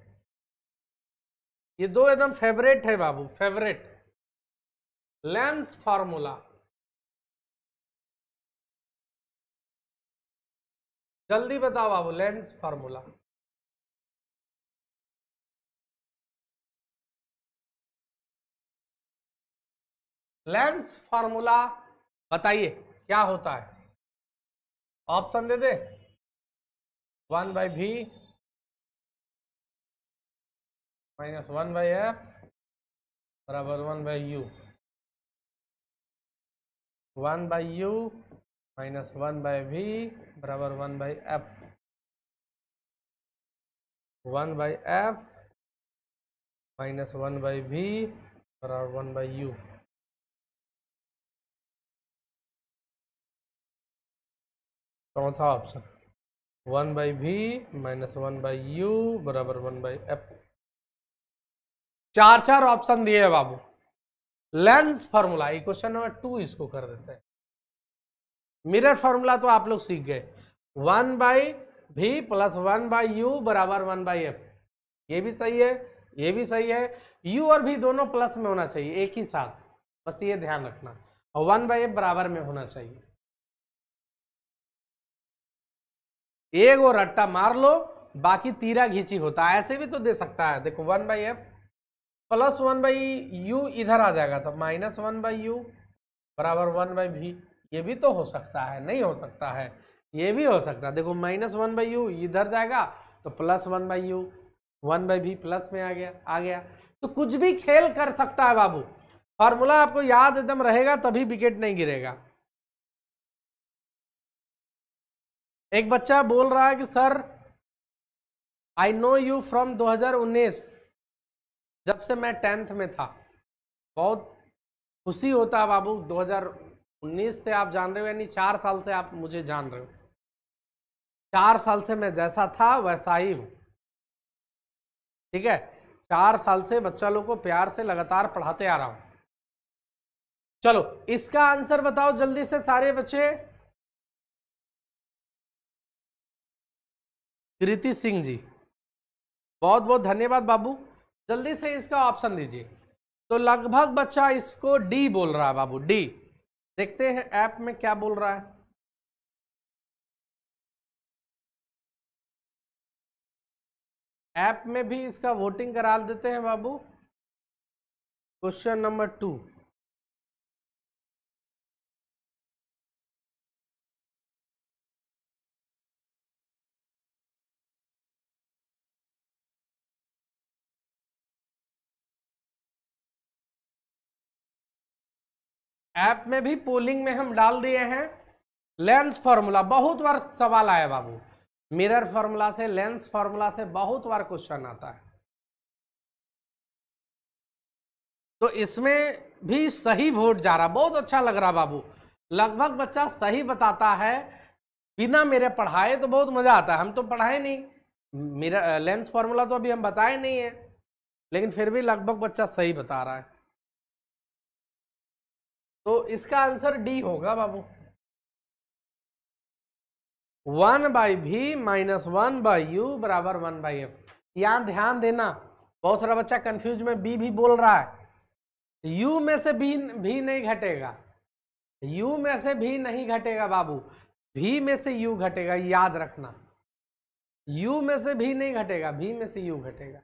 ये दो एकदम फेवरेट है बाबू फेवरेट लेंस फार्मूला जल्दी बताओ बाबू लेंस फार्मूला लेंस फार्मूला बताइए क्या होता है ऑप्शन दे दे one by v minus one by f बराबर one by u one by u minus one by v बराबर one by f one by f minus one by v बराबर वन बाई यू चौथा option one by v minus one by u बराबर वन बाई एफ चार चार ऑप्शन दिए बाबू lens formula question number two इसको कर देते हैं मिरर फॉर्मूला तो आप लोग सीख गए one by v plus one by u बराबर वन बाई एफ ये भी सही है ये भी सही है यू और भी दोनों प्लस में होना चाहिए एक ही साथ बस ये ध्यान रखना और वन बाई एफ बराबर में होना चाहिए एक और रट्टा मार लो बाकी तीरा घींची होता है ऐसे भी तो दे सकता है देखो one by f plus one by u इधर आ जाएगा तो माइनस वन बाई यू बराबर वन बाई भी ये भी तो हो सकता है नहीं हो सकता है ये भी हो सकता है देखो माइनस वन बाई यू इधर जाएगा तो plus one by u one by v plus में आ गया आ गया तो कुछ भी खेल कर सकता है बाबू फॉर्मूला आपको याद एकदम रहेगा तभी विकेट नहीं गिरेगा एक बच्चा बोल रहा है कि sir I know you from 2019 जब से मैं टेंथ में था बहुत खुशी होता है बाबू हजार उन्नीस से आप जान रहे हो यानी चार साल से आप मुझे जान रहे हो चार साल से मैं जैसा था वैसा ही हूँ ठीक है चार साल से बच्चा लोग को प्यार से लगातार पढ़ाते आ रहा हूँ चलो इसका आंसर बताओ जल्दी से सारे बच्चे कृति सिंह जी बहुत बहुत धन्यवाद बाबू जल्दी से इसका ऑप्शन दीजिए तो लगभग बच्चा इसको डी बोल रहा है बाबू डी देखते हैं ऐप में क्या बोल रहा है ऐप में भी इसका वोटिंग करा देते हैं बाबू क्वेश्चन नंबर टू ऐप में भी पोलिंग में हम डाल दिए हैं लेंस फॉर्मूला बहुत बार सवाल आया बाबू मिरर फॉर्मूला से लेंस फॉर्मूला से बहुत बार क्वेश्चन आता है तो इसमें भी सही वोट जा रहा बहुत अच्छा लग रहा बाबू लगभग बच्चा सही बताता है बिना मेरे पढ़ाए तो बहुत मजा आता है हम तो पढ़ाए नहीं मेरा लेंस फॉर्मूला तो अभी हम बताए नहीं है लेकिन फिर भी लगभग बच्चा सही बता रहा है तो इसका आंसर डी होगा बाबू one by v minus one by u बराबर वन बाई एफ यहां ध्यान देना बहुत सारा बच्चा कंफ्यूज में बी भी बोल रहा है यू में से भी भी नहीं घटेगा यू में से भी नहीं घटेगा बाबू भी में से यू घटेगा याद रखना यू में से भी नहीं घटेगा भी में से यू घटेगा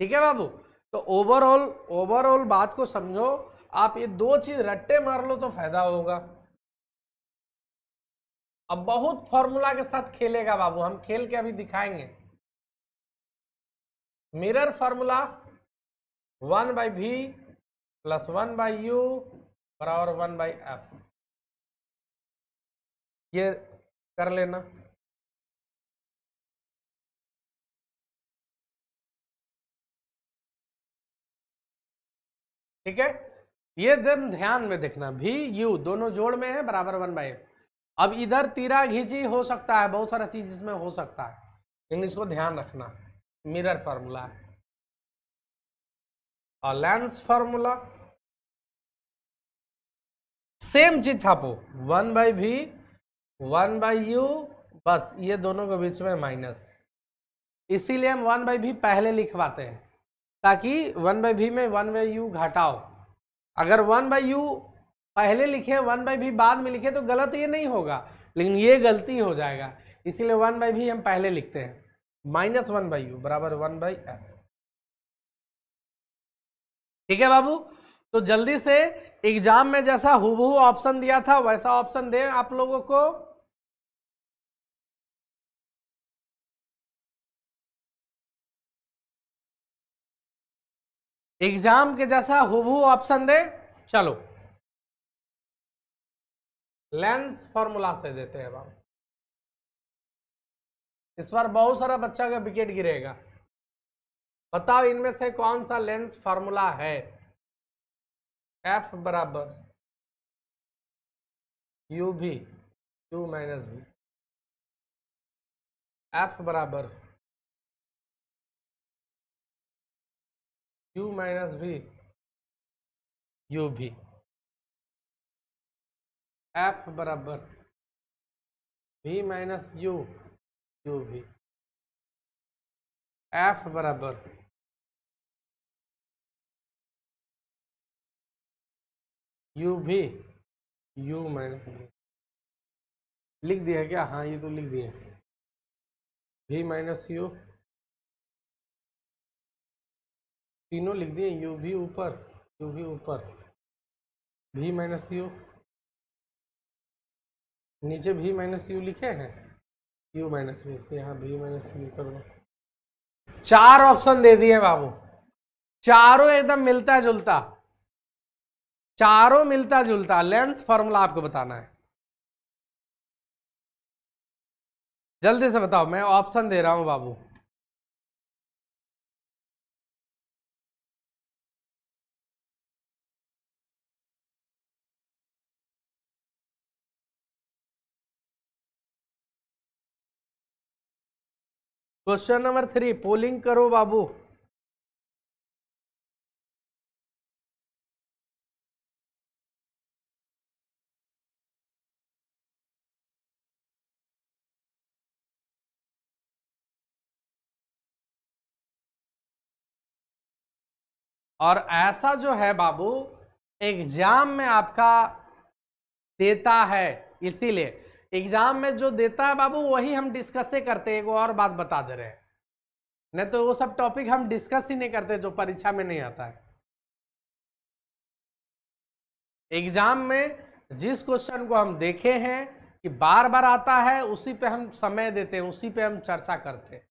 ठीक है बाबू तो ओवरऑल ओवरऑल बात को समझो आप ये दो चीज रट्टे मार लो तो फायदा होगा अब बहुत फॉर्मूला के साथ खेलेगा बाबू हम खेल के अभी दिखाएंगे mirror formula one by v plus one by u बराबर वन बाई एफ ये कर लेना ठीक है ये दम ध्यान में देखना भी यू दोनों जोड़ में है बराबर वन बाई अब इधर तीरा घिंची हो सकता है बहुत सारा चीज इसमें हो सकता है लेकिन इसको ध्यान रखना मिरर फार्मूला है और लेंस फार्मूला सेम चीज छापो one by v one by u बस ये दोनों के बीच में माइनस इसीलिए हम वन बाई भी पहले लिखवाते हैं ताकि वन बाई भी में वन बाई यू घटाओ अगर वन बाई यू पहले लिखे वन बाई भी बाद में लिखे तो गलत ये नहीं होगा लेकिन ये गलती हो जाएगा इसीलिए वन बाई भी हम पहले लिखते हैं माइनस वन बाई यू बराबर वन बाई एफ ठीक है बाबू तो जल्दी से एग्जाम में जैसा हुबहू ऑप्शन दिया था वैसा ऑप्शन दें आप लोगों को एग्जाम के जैसा हुबहू ऑप्शन दे चलो लेंस फॉर्मूला से देते हैं बाबू इस बार बहुत सारा बच्चा का विकेट गिरेगा बताओ इनमें से कौन सा लेंस फार्मूला है एफ बराबर u v u minus v F बराबर u minus v u v F बराबर v minus u u v F बराबर यू भी यू माइनस लिख दिया क्या हाँ ये तो लिख दिया भी माइनस यू तीनों लिख दिए यू भी ऊपर यू भी ऊपर भी माइनस यू नीचे भी माइनस यू लिखे हैं यू माइनस यू तो यहाँ भी माइनस यू कर दो चार ऑप्शन दे दिए बाबू चारों एकदम मिलता जुलता चारों मिलता जुलता लेंस फॉर्मूला आपको बताना है जल्दी से बताओ मैं ऑप्शन दे रहा हूं बाबू क्वेश्चन नंबर थ्री पोलिंग करो बाबू और ऐसा जो है बाबू एग्जाम में आपका देता है इसीलिए एग्जाम में जो देता है बाबू वही हम डिस्कस ही करते हैं और बात बता दे रहे हैं नहीं तो वो सब टॉपिक हम डिस्कस ही नहीं करते जो परीक्षा में नहीं आता है एग्जाम में जिस क्वेश्चन को हम देखे हैं कि बार बार आता है उसी पे हम समय देते हैं उसी पे हम चर्चा करते हैं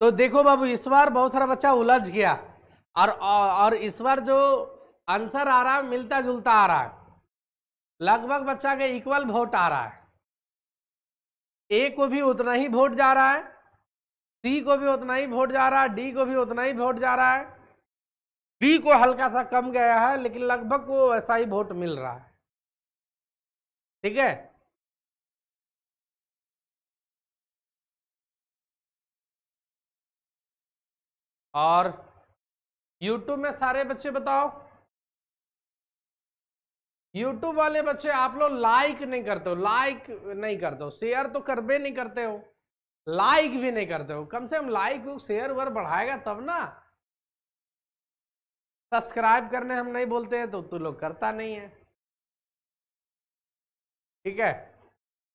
तो देखो बाबू इस बार बहुत सारा बच्चा उलझ गया और और इस बार जो आंसर आ रहा है मिलता जुलता आ रहा है लगभग बच्चा के इक्वल वोट आ रहा है ए को भी उतना ही वोट जा रहा है सी को भी उतना ही वोट जा रहा है डी को भी उतना ही वोट जा रहा है बी को हल्का सा कम गया है लेकिन लगभग को ऐसा ही वोट मिल रहा है ठीक है और YouTube में सारे बच्चे बताओ यूट्यूब वाले बच्चे आप लोग लाइक नहीं करते हो लाइक नहीं करते हो शेयर तो करबे नहीं करते हो लाइक भी नहीं करते हो कम से कम लाइक शेयर वर बढ़ाएगा तब ना सब्सक्राइब करने हम नहीं बोलते हैं तो तू लोग करता नहीं है ठीक है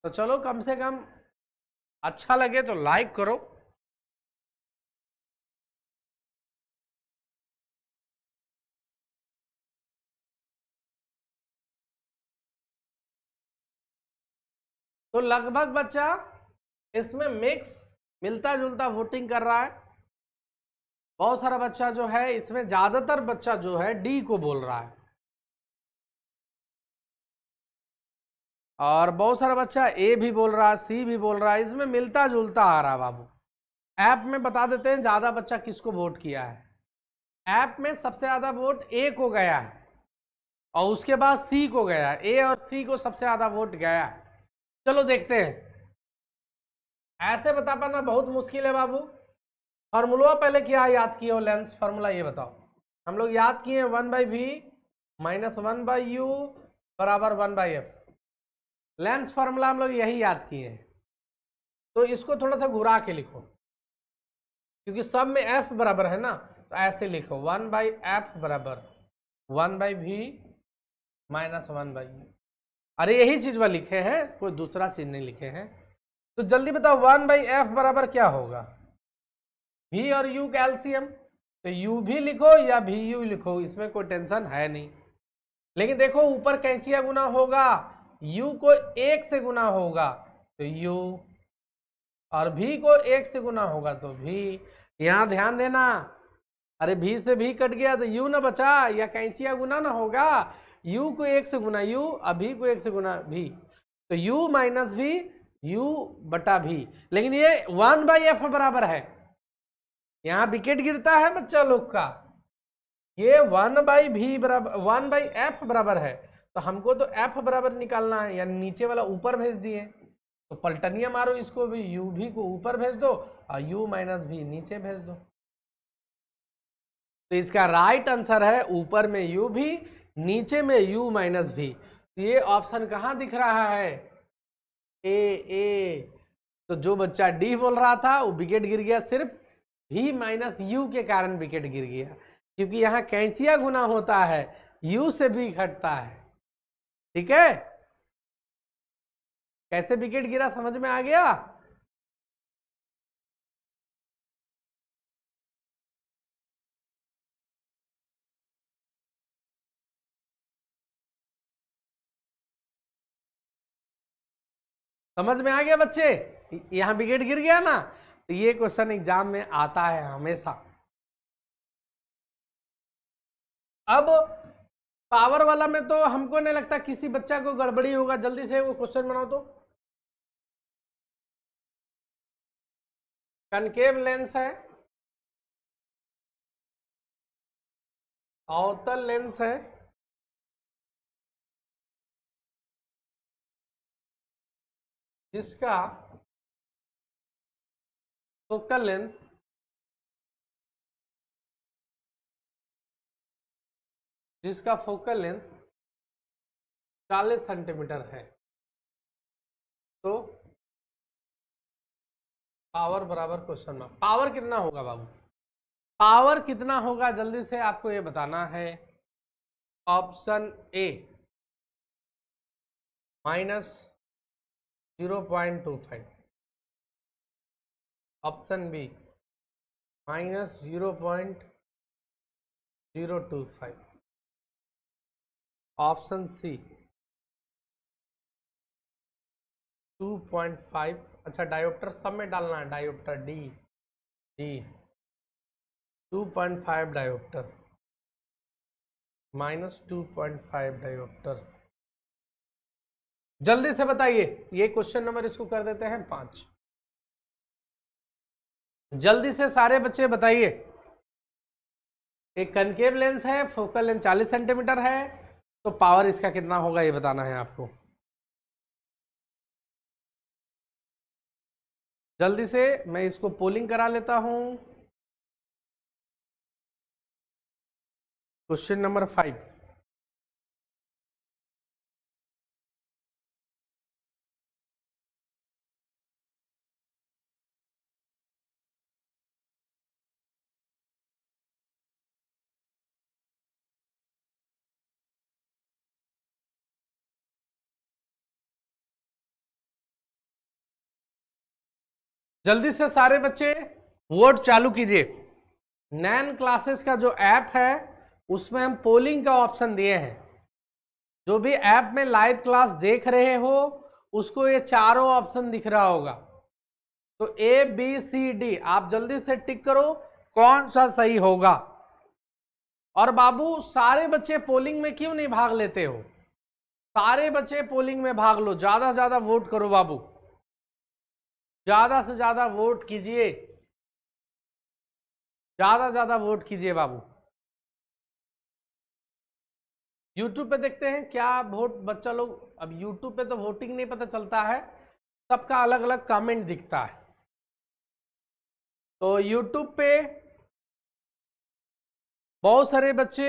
तो चलो कम से कम अच्छा लगे तो लाइक करो तो लगभग बच्चा इसमें मिक्स मिलता जुलता वोटिंग कर रहा है बहुत सारा बच्चा जो है इसमें ज्यादातर बच्चा जो है डी को बोल रहा है और बहुत सारा बच्चा ए भी बोल रहा है सी भी बोल रहा है इसमें मिलता जुलता आ रहा है बाबू ऐप में बता देते हैं ज़्यादा बच्चा किसको वोट किया है ऐप में सबसे ज़्यादा वोट ए को गया है और उसके बाद सी को गया है ए और सी को सबसे ज़्यादा वोट गया है चलो देखते हैं ऐसे बता पाना बहुत मुश्किल है बाबू फार्मूला पहले क्या याद किए हो लेंस फार्मूला ये बताओ हम लोग याद किए हैं one by v minus one by u बराबर one by f lens formula हम लोग यही याद किए हैं तो इसको थोड़ा सा घुरा के लिखो क्योंकि सब में एफ बराबर है ना तो ऐसे लिखो वन बाई एफ बराबर one by v minus one by u अरे यही चीज वह लिखे हैं कोई दूसरा चीज नहीं लिखे हैं तो जल्दी बताओ वन बाई एफ बराबर क्या होगा भी और यू का एल्सियम तो यू भी लिखो या भी यू लिखो इसमें कोई टेंशन है नहीं लेकिन देखो ऊपर कैसिया गुना होगा यू को एक से गुना होगा तो यू और भी को एक से गुना होगा तो भी यहाँ ध्यान देना अरे भी से भी कट गया तो यू ना बचा या कैसिया गुना ना होगा u को एक से गुना यू और भी को एक से गुना भी तो यू माइनस भी यू बटा भी लेकिन ये वन बाई एफ बराबर है यहां विकेट गिरता है बच्चा लोग का ये वन बाई भी बराबर वन बाई एफ बराबर है तो हमको तो एफ बराबर निकालना है यानी नीचे वाला ऊपर भेज दिए तो पलटनिया मारो इसको भी यू भी को ऊपर भेज दो और यू माइनस भी नीचे भेज दो तो इसका राइट आंसर है ऊपर में यू भी नीचे में u माइनस भी तो ये ऑप्शन कहाँ दिख रहा है ए ए तो जो बच्चा डी बोल रहा था वो विकेट गिर गया सिर्फ भी माइनस यू के कारण विकेट गिर गया क्योंकि यहाँ कैंसिया गुना होता है यू से भी घटता है ठीक है कैसे विकेट गिरा समझ में आ गया समझ में आ गया बच्चे यहाँ विकेट गिर गया ना तो ये क्वेश्चन एग्जाम में आता है हमेशा अब पावर वाला में तो हमको नहीं लगता किसी बच्चा को गड़बड़ी होगा जल्दी से वो क्वेश्चन बनाओ तो कनकेव लेंस है अवतल लेंस है जिसका फोकल लेंथ जिसका फोकल लेंथ 40 सेंटीमीटर है तो पावर बराबर क्वेश्चन मार्क पावर कितना होगा बाबू पावर कितना होगा जल्दी से आपको ये बताना है option A minus zero point two five option B minus zero point zero two five option C two point five अच्छा डायोप्टर सब में डालना है dioptre D D two point five dioptre minus two point five dioptre जल्दी से बताइए ये क्वेश्चन नंबर इसको कर देते हैं पांच जल्दी से सारे बच्चे बताइए एक कनकेव लेंस है फोकल लेंस चालीस सेंटीमीटर है तो पावर इसका कितना होगा ये बताना है आपको जल्दी से मैं इसको पोलिंग करा लेता हूं क्वेश्चन नंबर फाइव जल्दी से सारे बच्चे वोट चालू कीजिए नैन क्लासेस का जो ऐप है उसमें हम पोलिंग का ऑप्शन दिए हैं जो भी ऐप में लाइव क्लास देख रहे हो उसको ये चारों ऑप्शन दिख रहा होगा तो ए बी सी डी आप जल्दी से टिक करो कौन सा सही होगा और बाबू सारे बच्चे पोलिंग में क्यों नहीं भाग लेते हो सारे बच्चे पोलिंग में भाग लो ज़्यादा से ज़्यादा वोट करो बाबू ज्यादा से ज्यादा वोट कीजिए ज्यादा ज्यादा वोट कीजिए बाबू यूट्यूब पे देखते हैं क्या वोट बच्चा लोग अब यूट्यूब पे तो वोटिंग नहीं पता चलता है सबका अलग अलग कमेंट दिखता है तो यूट्यूब पे बहुत सारे बच्चे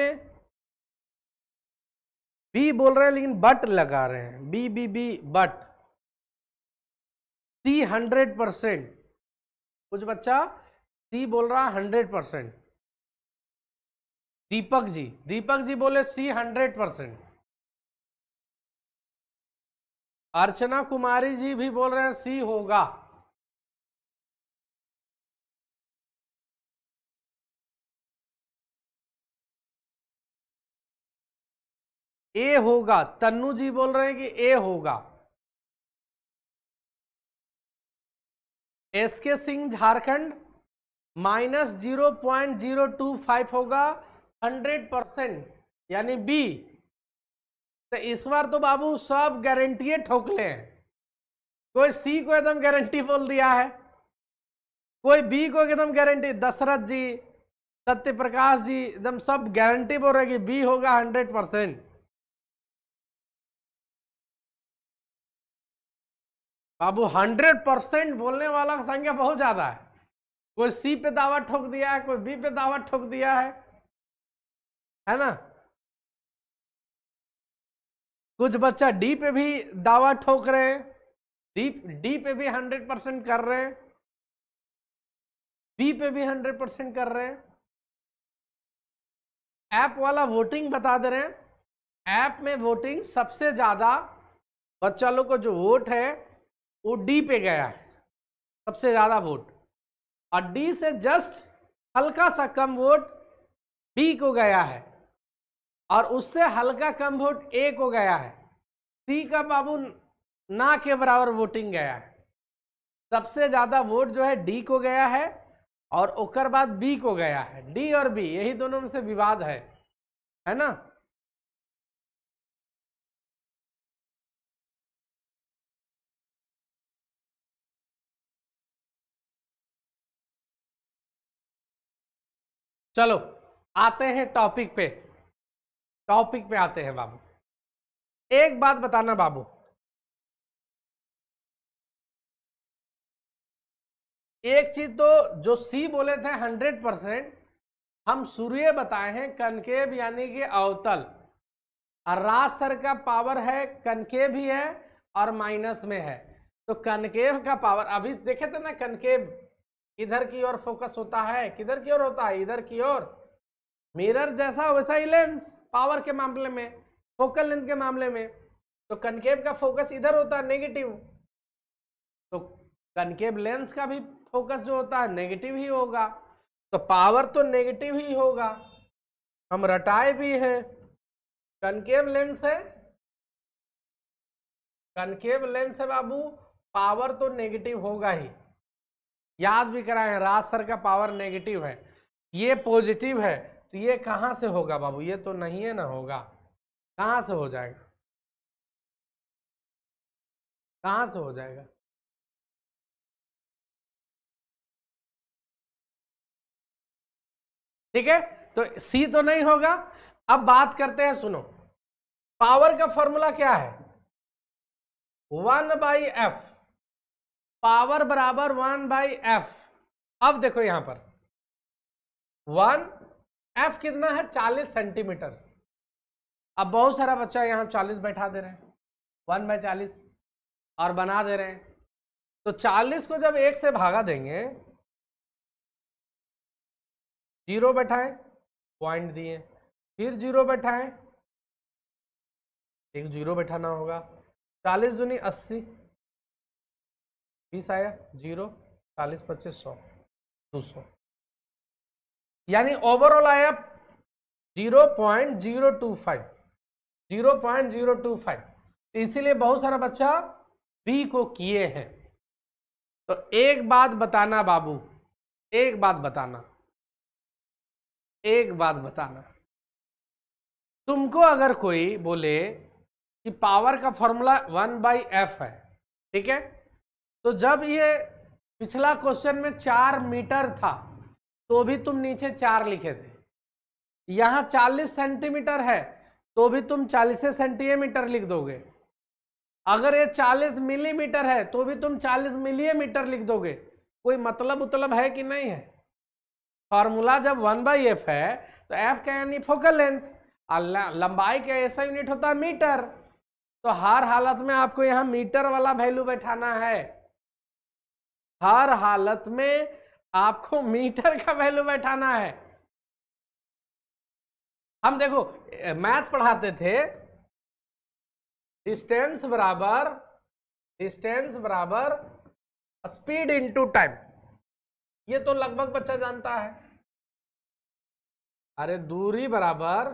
बी बोल रहे हैं लेकिन बट लगा रहे हैं B B B but C hundred percent कुछ बच्चा सी बोल रहा हंड्रेड परसेंट दीपक जी दीपक जी बोले सी हंड्रेड परसेंट अर्चना कुमारी जी भी बोल रहे हैं सी होगा ए होगा तन्नू जी बोल रहे हैं कि ए होगा SK Singh Jharkhand minus zero point zero two five होगा हंड्रेड परसेंट यानी बी तो इस बार तो बाबू सब गारंटी ठोक ले कोई सी को एकदम गारंटी बोल दिया है कोई बी को एकदम गारंटी दशरथ जी सत्य प्रकाश जी एकदम सब गारंटी बोल रहे कि बी होगा हंड्रेड परसेंट बाबू हंड्रेड परसेंट बोलने वाला का संख्या बहुत ज्यादा है कोई सी पे दावा ठोक दिया है कोई बी पे दावा ठोक दिया है है ना कुछ बच्चा डी पे भी दावा ठोक रहे हैं डी डी पे भी हंड्रेड परसेंट कर रहे हैं बी पे भी हंड्रेड परसेंट कर रहे हैं ऐप वाला वोटिंग बता दे रहे हैं ऐप में वोटिंग सबसे ज्यादा बच्चा लोग को जो वोट है वो डी पे गया है सबसे ज़्यादा वोट और डी से जस्ट हल्का सा कम वोट बी को गया है और उससे हल्का कम वोट ए को गया है सी का बाबू ना के बराबर वोटिंग गया है सबसे ज़्यादा वोट जो है डी को गया है और ओकर बाद बी को गया है डी और बी यही दोनों में से विवाद है है ना चलो आते हैं टॉपिक पे टॉपिक पे आते हैं बाबू एक बात बताना बाबू एक चीज तो जो सी बोले थे हंड्रेड परसेंट हम सूर्य बताए हैं कनकेब यानी कि अवतल और राज सर का पावर है कनकेब ही है और माइनस में है तो कनकेव का पावर अभी देखे थे ना कनकेव इधर की ओर फोकस होता है किधर की ओर होता है इधर की ओर मिरर जैसा वैसा ही लेंस पावर के मामले में फोकल लेंथ के मामले में तो कनकेव का फोकस इधर होता है नेगेटिव तो कनकेव लेंस का भी फोकस जो होता है नेगेटिव ही होगा तो पावर तो नेगेटिव ही होगा हम रटाए भी हैं कनकेव लेंस है कनकेव लेंस है बाबू पावर तो नेगेटिव होगा ही याद भी हैं राज सर का पावर नेगेटिव है ये पॉजिटिव है तो ये कहाँ से होगा बाबू ये तो नहीं है ना होगा कहाँ से हो जाएगा कहाँ से हो जाएगा ठीक है तो सी तो नहीं होगा अब बात करते हैं सुनो पावर का फॉर्मूला क्या है वन बाई एफ पावर बराबर वन बाई एफ अब देखो यहां पर वन एफ कितना है चालीस सेंटीमीटर अब बहुत सारा बच्चा यहां चालीस बैठा दे रहे हैं वन बाई चालीस और बना दे रहे हैं तो चालीस को जब एक से भागा देंगे जीरो बैठाएं पॉइंट दिए फिर जीरो बैठाए एक जीरो बैठाना होगा चालीस दुनी अस्सी बीस आया जीरो चालीस पच्चीस सौ दो सौ यानी ओवरऑल आया zero point zero two five zero point zero two five इसीलिए बहुत सारा बच्चा बी को किए हैं तो एक बात बताना बाबू एक बात बताना एक बात बताना तुमको अगर कोई बोले कि पावर का फॉर्मूला वन बाई एफ है ठीक है तो जब ये पिछला क्वेश्चन में चार मीटर था तो भी तुम नीचे चार लिखे थे यहां चालीस सेंटीमीटर है तो भी तुम चालीस सेंटीमीटर लिख दोगे अगर ये चालीस मिलीमीटर है तो भी तुम चालीस मिलीमीटर लिख दोगे कोई मतलब उतलब है कि नहीं है फॉर्मूला जब वन बाई एफ है तो एफ का यानी फोकल लेंथ लंबाई का ऐसा यूनिट होता है मीटर तो हर हालत में आपको यहां मीटर वाला वैल्यू बैठाना है हर हालत में आपको मीटर का वैल्यू बैठाना है हम देखो मैथ पढ़ाते थे डिस्टेंस बराबर डिस्टेंस बराबर स्पीड इनटू टाइम ये तो लगभग बच्चा जानता है अरे दूरी बराबर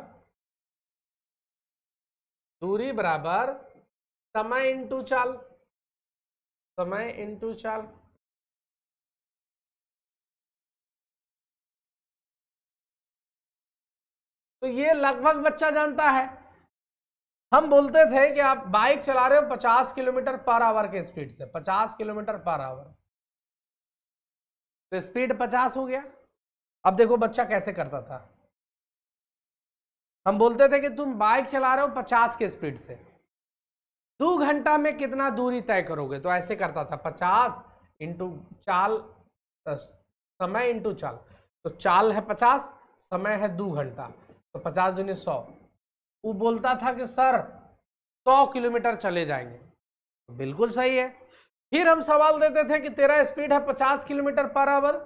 दूरी बराबर समय इंटू चाल समय इंटू चाल तो ये लगभग बच्चा जानता है हम बोलते थे कि आप बाइक चला रहे हो 50 किलोमीटर पर आवर के स्पीड से 50 किलोमीटर पर आवर तो स्पीड 50 हो गया अब देखो बच्चा कैसे करता था हम बोलते थे कि तुम बाइक चला रहे हो 50 के स्पीड से दो घंटा में कितना दूरी तय करोगे तो ऐसे करता था 50 इंटू चाल समय इंटू चाल तो चाल है 50 समय है दो घंटा तो पचास दूनी सौ वो बोलता था कि सर सौ किलोमीटर चले जाएंगे तो बिल्कुल सही है फिर हम सवाल देते थे कि तेरा स्पीड है पचास किलोमीटर पर आवर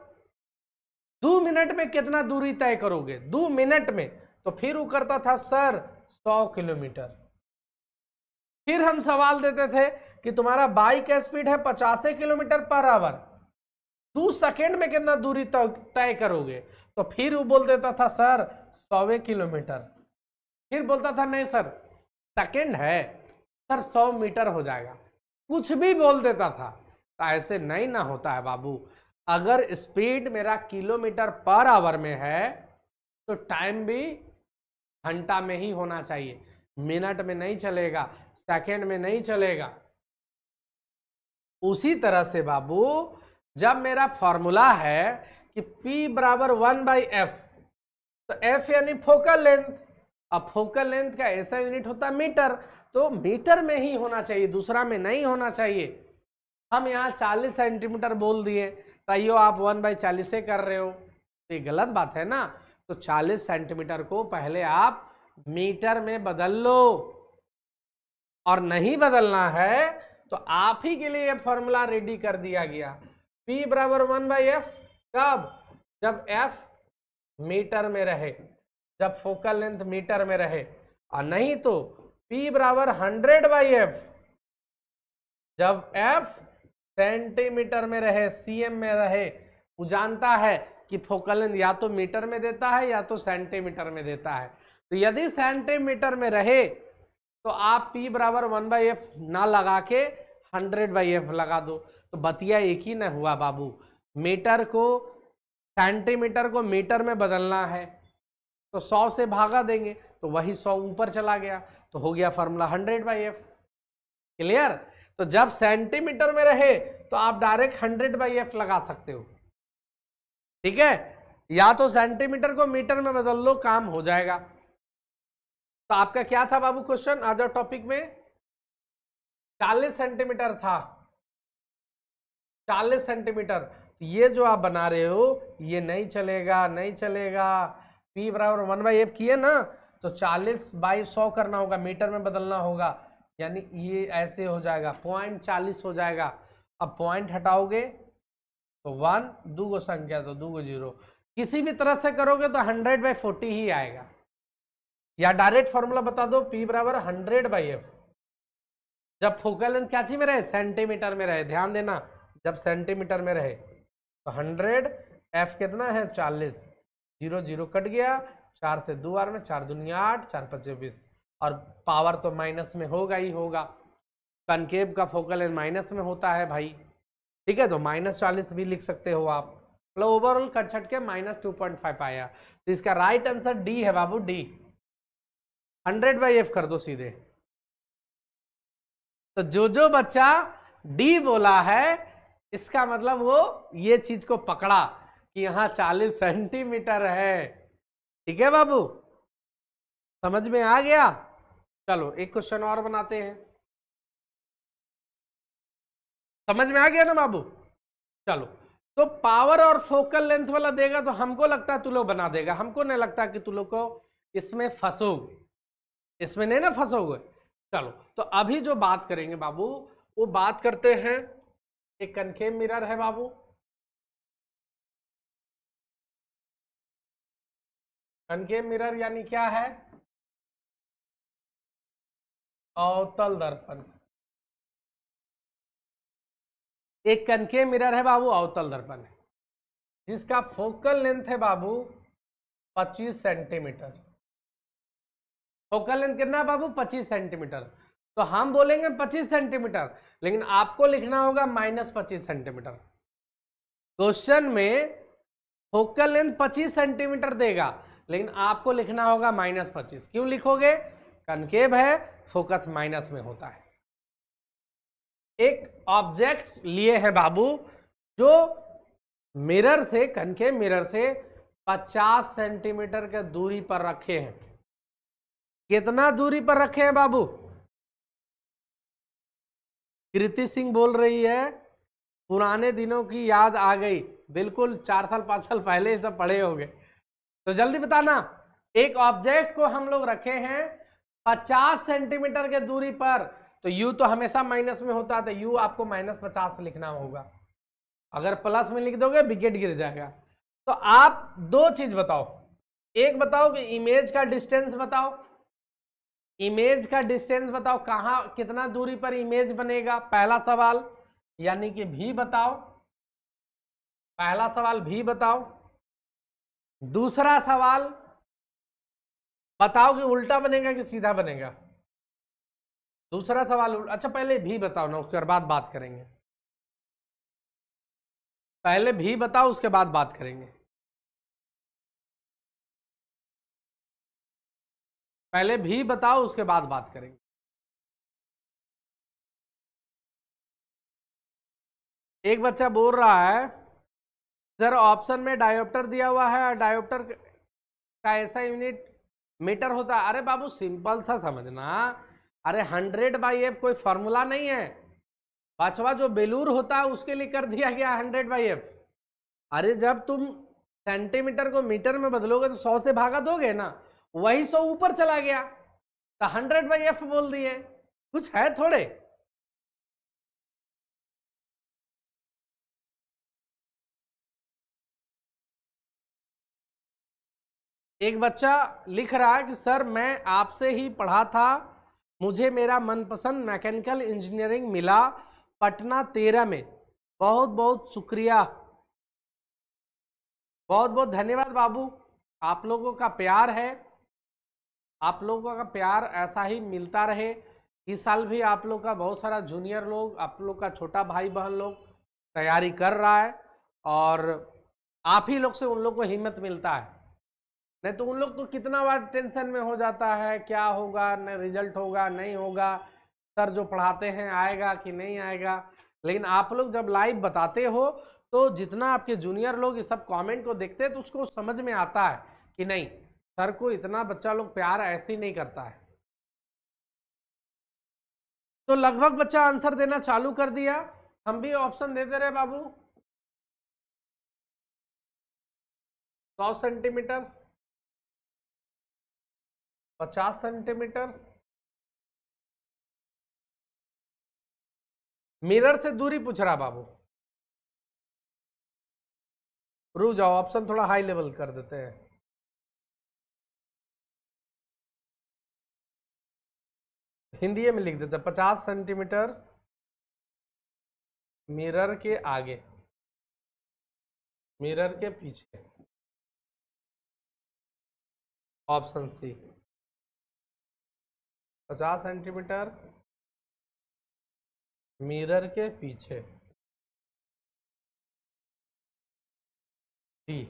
दो मिनट में कितना दूरी तय करोगे दो मिनट में तो फिर वो करता था सर सौ किलोमीटर फिर हम सवाल देते थे कि तुम्हारा बाइक स्पीड है पचास किलोमीटर पर आवर दो सेकेंड में कितना दूरी तय करोगे तो फिर वो बोल देता था सर सौवे किलोमीटर फिर बोलता था नहीं सर सेकेंड है सर सौ मीटर हो जाएगा कुछ भी बोल देता था तो ऐसे नहीं ना होता है बाबू अगर स्पीड मेरा किलोमीटर पर आवर में है तो टाइम भी घंटा में ही होना चाहिए मिनट में नहीं चलेगा सेकेंड में नहीं चलेगा उसी तरह से बाबू जब मेरा फॉर्मूला है कि P बराबर वन बाई एफ तो एफ यानी फोकल लेंथ अब फोकल लेंथ का ऐसा यूनिट होता है मीटर तो मीटर में ही होना चाहिए दूसरा में नहीं होना चाहिए हम यहाँ चालीस सेंटीमीटर बोल दिए तैयो आप वन बाई चालीस से कर रहे हो तो ये गलत बात है ना तो चालीस सेंटीमीटर को पहले आप मीटर में बदल लो और नहीं बदलना है तो आप ही के लिए ये फॉर्मूला रेडी कर दिया गया P बराबर वन बाई एफ कब जब एफ मीटर में रहे जब फोकल लेंथ मीटर में रहे और नहीं तो P बराबर हंड्रेड बाई एफ जब F सेंटीमीटर में रहे एम में रहे वो जानता है कि फोकल लेंथ या तो मीटर में देता है या तो सेंटीमीटर में देता है तो यदि सेंटीमीटर में रहे तो आप P बराबर वन बाई एफ ना लगा के हंड्रेड बाई एफ लगा दो तो बतिया एक ही न हुआ बाबू मीटर को सेंटीमीटर को मीटर में बदलना है तो सौ से भागा देंगे तो वही सौ ऊपर चला गया तो हो गया formula hundred by f clear तो जब सेंटीमीटर में रहे तो आप डायरेक्ट हंड्रेड बाई एफ लगा सकते हो ठीक है या तो सेंटीमीटर को मीटर में बदल लो काम हो जाएगा तो आपका क्या था बाबू क्वेश्चन आज टॉपिक में चालीस सेंटीमीटर था चालीस सेंटीमीटर ये जो आप बना रहे हो ये नहीं चलेगा नहीं चलेगा पी बराबर वन बाई एफ किए ना तो चालीस बाई सौ करना होगा मीटर में बदलना होगा यानी ये ऐसे हो जाएगा पॉइंट चालीस हो जाएगा अब पॉइंट हटाओगे तो वन दू गो संख्या तो दू गो जीरो किसी भी तरह से करोगे तो हंड्रेड बाई फोर्टी ही आएगा या डायरेक्ट फॉर्मूला बता दो पी बराबर हंड्रेड बाई एफ जब फोकल लेंथ क्या चीज में रहे सेंटीमीटर में रहे ध्यान देना जब सेंटीमीटर में रहे तो हंड्रेड एफ कितना है चालीस जीरो जीरो कट गया चार से दो आर में चार दुनिया आठ चार पचे बीस और पावर तो माइनस में होगा ही होगा कनकेब का फोकल एंड माइनस में होता है भाई ठीक है तो माइनस चालीस भी लिख सकते हो आप मतलब ओवरऑल कट छट के माइनस टू पॉइंट फाइव आया तो इसका राइट आंसर डी है बाबू डी हंड्रेड बाई एफ कर दो सीधे तो जो जो बच्चा डी बोला है इसका मतलब वो ये चीज को पकड़ा कि यहां चालीस सेंटीमीटर है ठीक है बाबू समझ में आ गया चलो एक क्वेश्चन और बनाते हैं समझ में आ गया ना बाबू चलो तो पावर और फोकल लेंथ वाला देगा तो हमको लगता है तू लोग बना देगा हमको नहीं लगता कि तू लोग को इसमें फंसोगे इसमें नहीं ना फंसोगे चलो तो अभी जो बात करेंगे बाबू वो बात करते हैं एक कनखेम मिरर है बाबू कनखेम मिरर यानी क्या है अवतल दर्पण एक कनखे मिरर है बाबू अवतल दर्पण है जिसका फोकल लेंथ है बाबू 25 सेंटीमीटर फोकल लेंथ कितना है बाबू 25 सेंटीमीटर तो हम बोलेंगे 25 सेंटीमीटर लेकिन आपको लिखना होगा माइनस पच्चीस सेंटीमीटर क्वेश्चन में फोकल लेंथ पच्चीस सेंटीमीटर देगा लेकिन आपको लिखना होगा माइनस पच्चीस क्यों लिखोगे कनकेब है फोकस माइनस में होता है एक ऑब्जेक्ट लिए हैं बाबू जो मिरर से कनके मिरर से 50 सेंटीमीटर के दूरी पर रखे हैं कितना दूरी पर रखे हैं बाबू कृति सिंह बोल रही है पुराने दिनों की याद आ गई बिल्कुल चार साल पांच साल पहले सब पढ़े हो गए तो जल्दी बताना एक ऑब्जेक्ट को हम लोग रखे हैं 50 सेंटीमीटर के दूरी पर तो यू तो हमेशा माइनस में होता है यू तो आपको माइनस पचास लिखना होगा अगर प्लस में लिख दोगे विकेट गिर जाएगा तो आप दो चीज बताओ एक बताओ कि इमेज का डिस्टेंस बताओ इमेज का डिस्टेंस बताओ कहाँ कितना दूरी पर इमेज बनेगा पहला सवाल यानी कि भी बताओ पहला सवाल भी बताओ दूसरा सवाल बताओ कि उल्टा बनेगा कि सीधा बनेगा दूसरा सवाल अच्छा पहले भी बताओ ना उसके बाद बात करेंगे पहले भी बताओ उसके बाद बात करेंगे पहले भी बताओ उसके बाद बात करेंगे एक बच्चा बोल रहा है सर ऑप्शन में डायोप्टर दिया हुआ है डायोप्टर का ऐसा यूनिट मीटर होता है अरे बाबू सिंपल सा समझना अरे हंड्रेड बाई एफ कोई फॉर्मूला नहीं है पांचवा जो बेलूर होता है उसके लिए कर दिया गया हंड्रेड बाई एफ अरे जब तुम सेंटीमीटर को मीटर में बदलोगे तो सौ से भागा दोगे ना वही सौ ऊपर चला गया तो हंड्रेड बाई एफ बोल दिए कुछ है थोड़े एक बच्चा लिख रहा है कि सर मैं आपसे ही पढ़ा था मुझे मेरा मनपसंद मैकेनिकल इंजीनियरिंग मिला पटना तेरह में बहुत बहुत शुक्रिया बहुत बहुत धन्यवाद बाबू आप लोगों का प्यार है आप लोगों का प्यार ऐसा ही मिलता रहे इस साल भी आप लोग का बहुत सारा जूनियर लोग आप लोग का छोटा भाई बहन लोग तैयारी कर रहा है और आप ही लोग से उन लोग को हिम्मत मिलता है नहीं तो उन लोग तो कितना बार टेंशन में हो जाता है क्या होगा न रिजल्ट होगा नहीं होगा सर जो पढ़ाते हैं आएगा कि नहीं आएगा लेकिन आप लोग जब लाइव बताते हो तो जितना आपके जूनियर लोग ये सब कमेंट को देखते हैं तो उसको समझ में आता है कि नहीं सर को इतना बच्चा लोग प्यार ऐसे ही नहीं करता है तो लगभग बच्चा आंसर देना चालू कर दिया हम भी ऑप्शन देते रहे बाबू सौ सेंटीमीटर पचास सेंटीमीटर मिरर से दूरी पूछ रहा बाबू रू जाओ ऑप्शन थोड़ा हाई लेवल कर देते हैं हिंदी में लिख देते पचास सेंटीमीटर मिरर के आगे मिरर के पीछे ऑप्शन सी पचास सेंटीमीटर मिरर के पीछे डी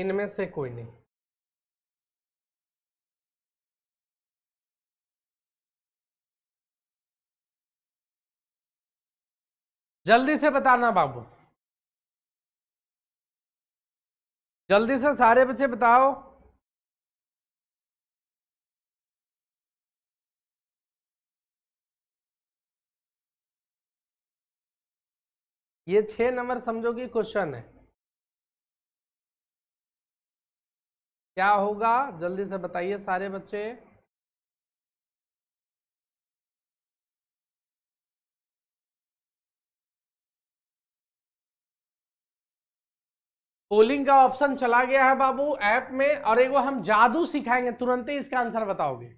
इनमें से कोई नहीं जल्दी से बताना बाबू जल्दी से सारे बच्चे बताओ ये छह नंबर समझो कि क्वेश्चन है क्या होगा जल्दी से बताइए सारे बच्चे पोलिंग का ऑप्शन चला गया है बाबू ऐप में और एगो हम जादू सिखाएंगे तुरंत ही इसका आंसर बताओगे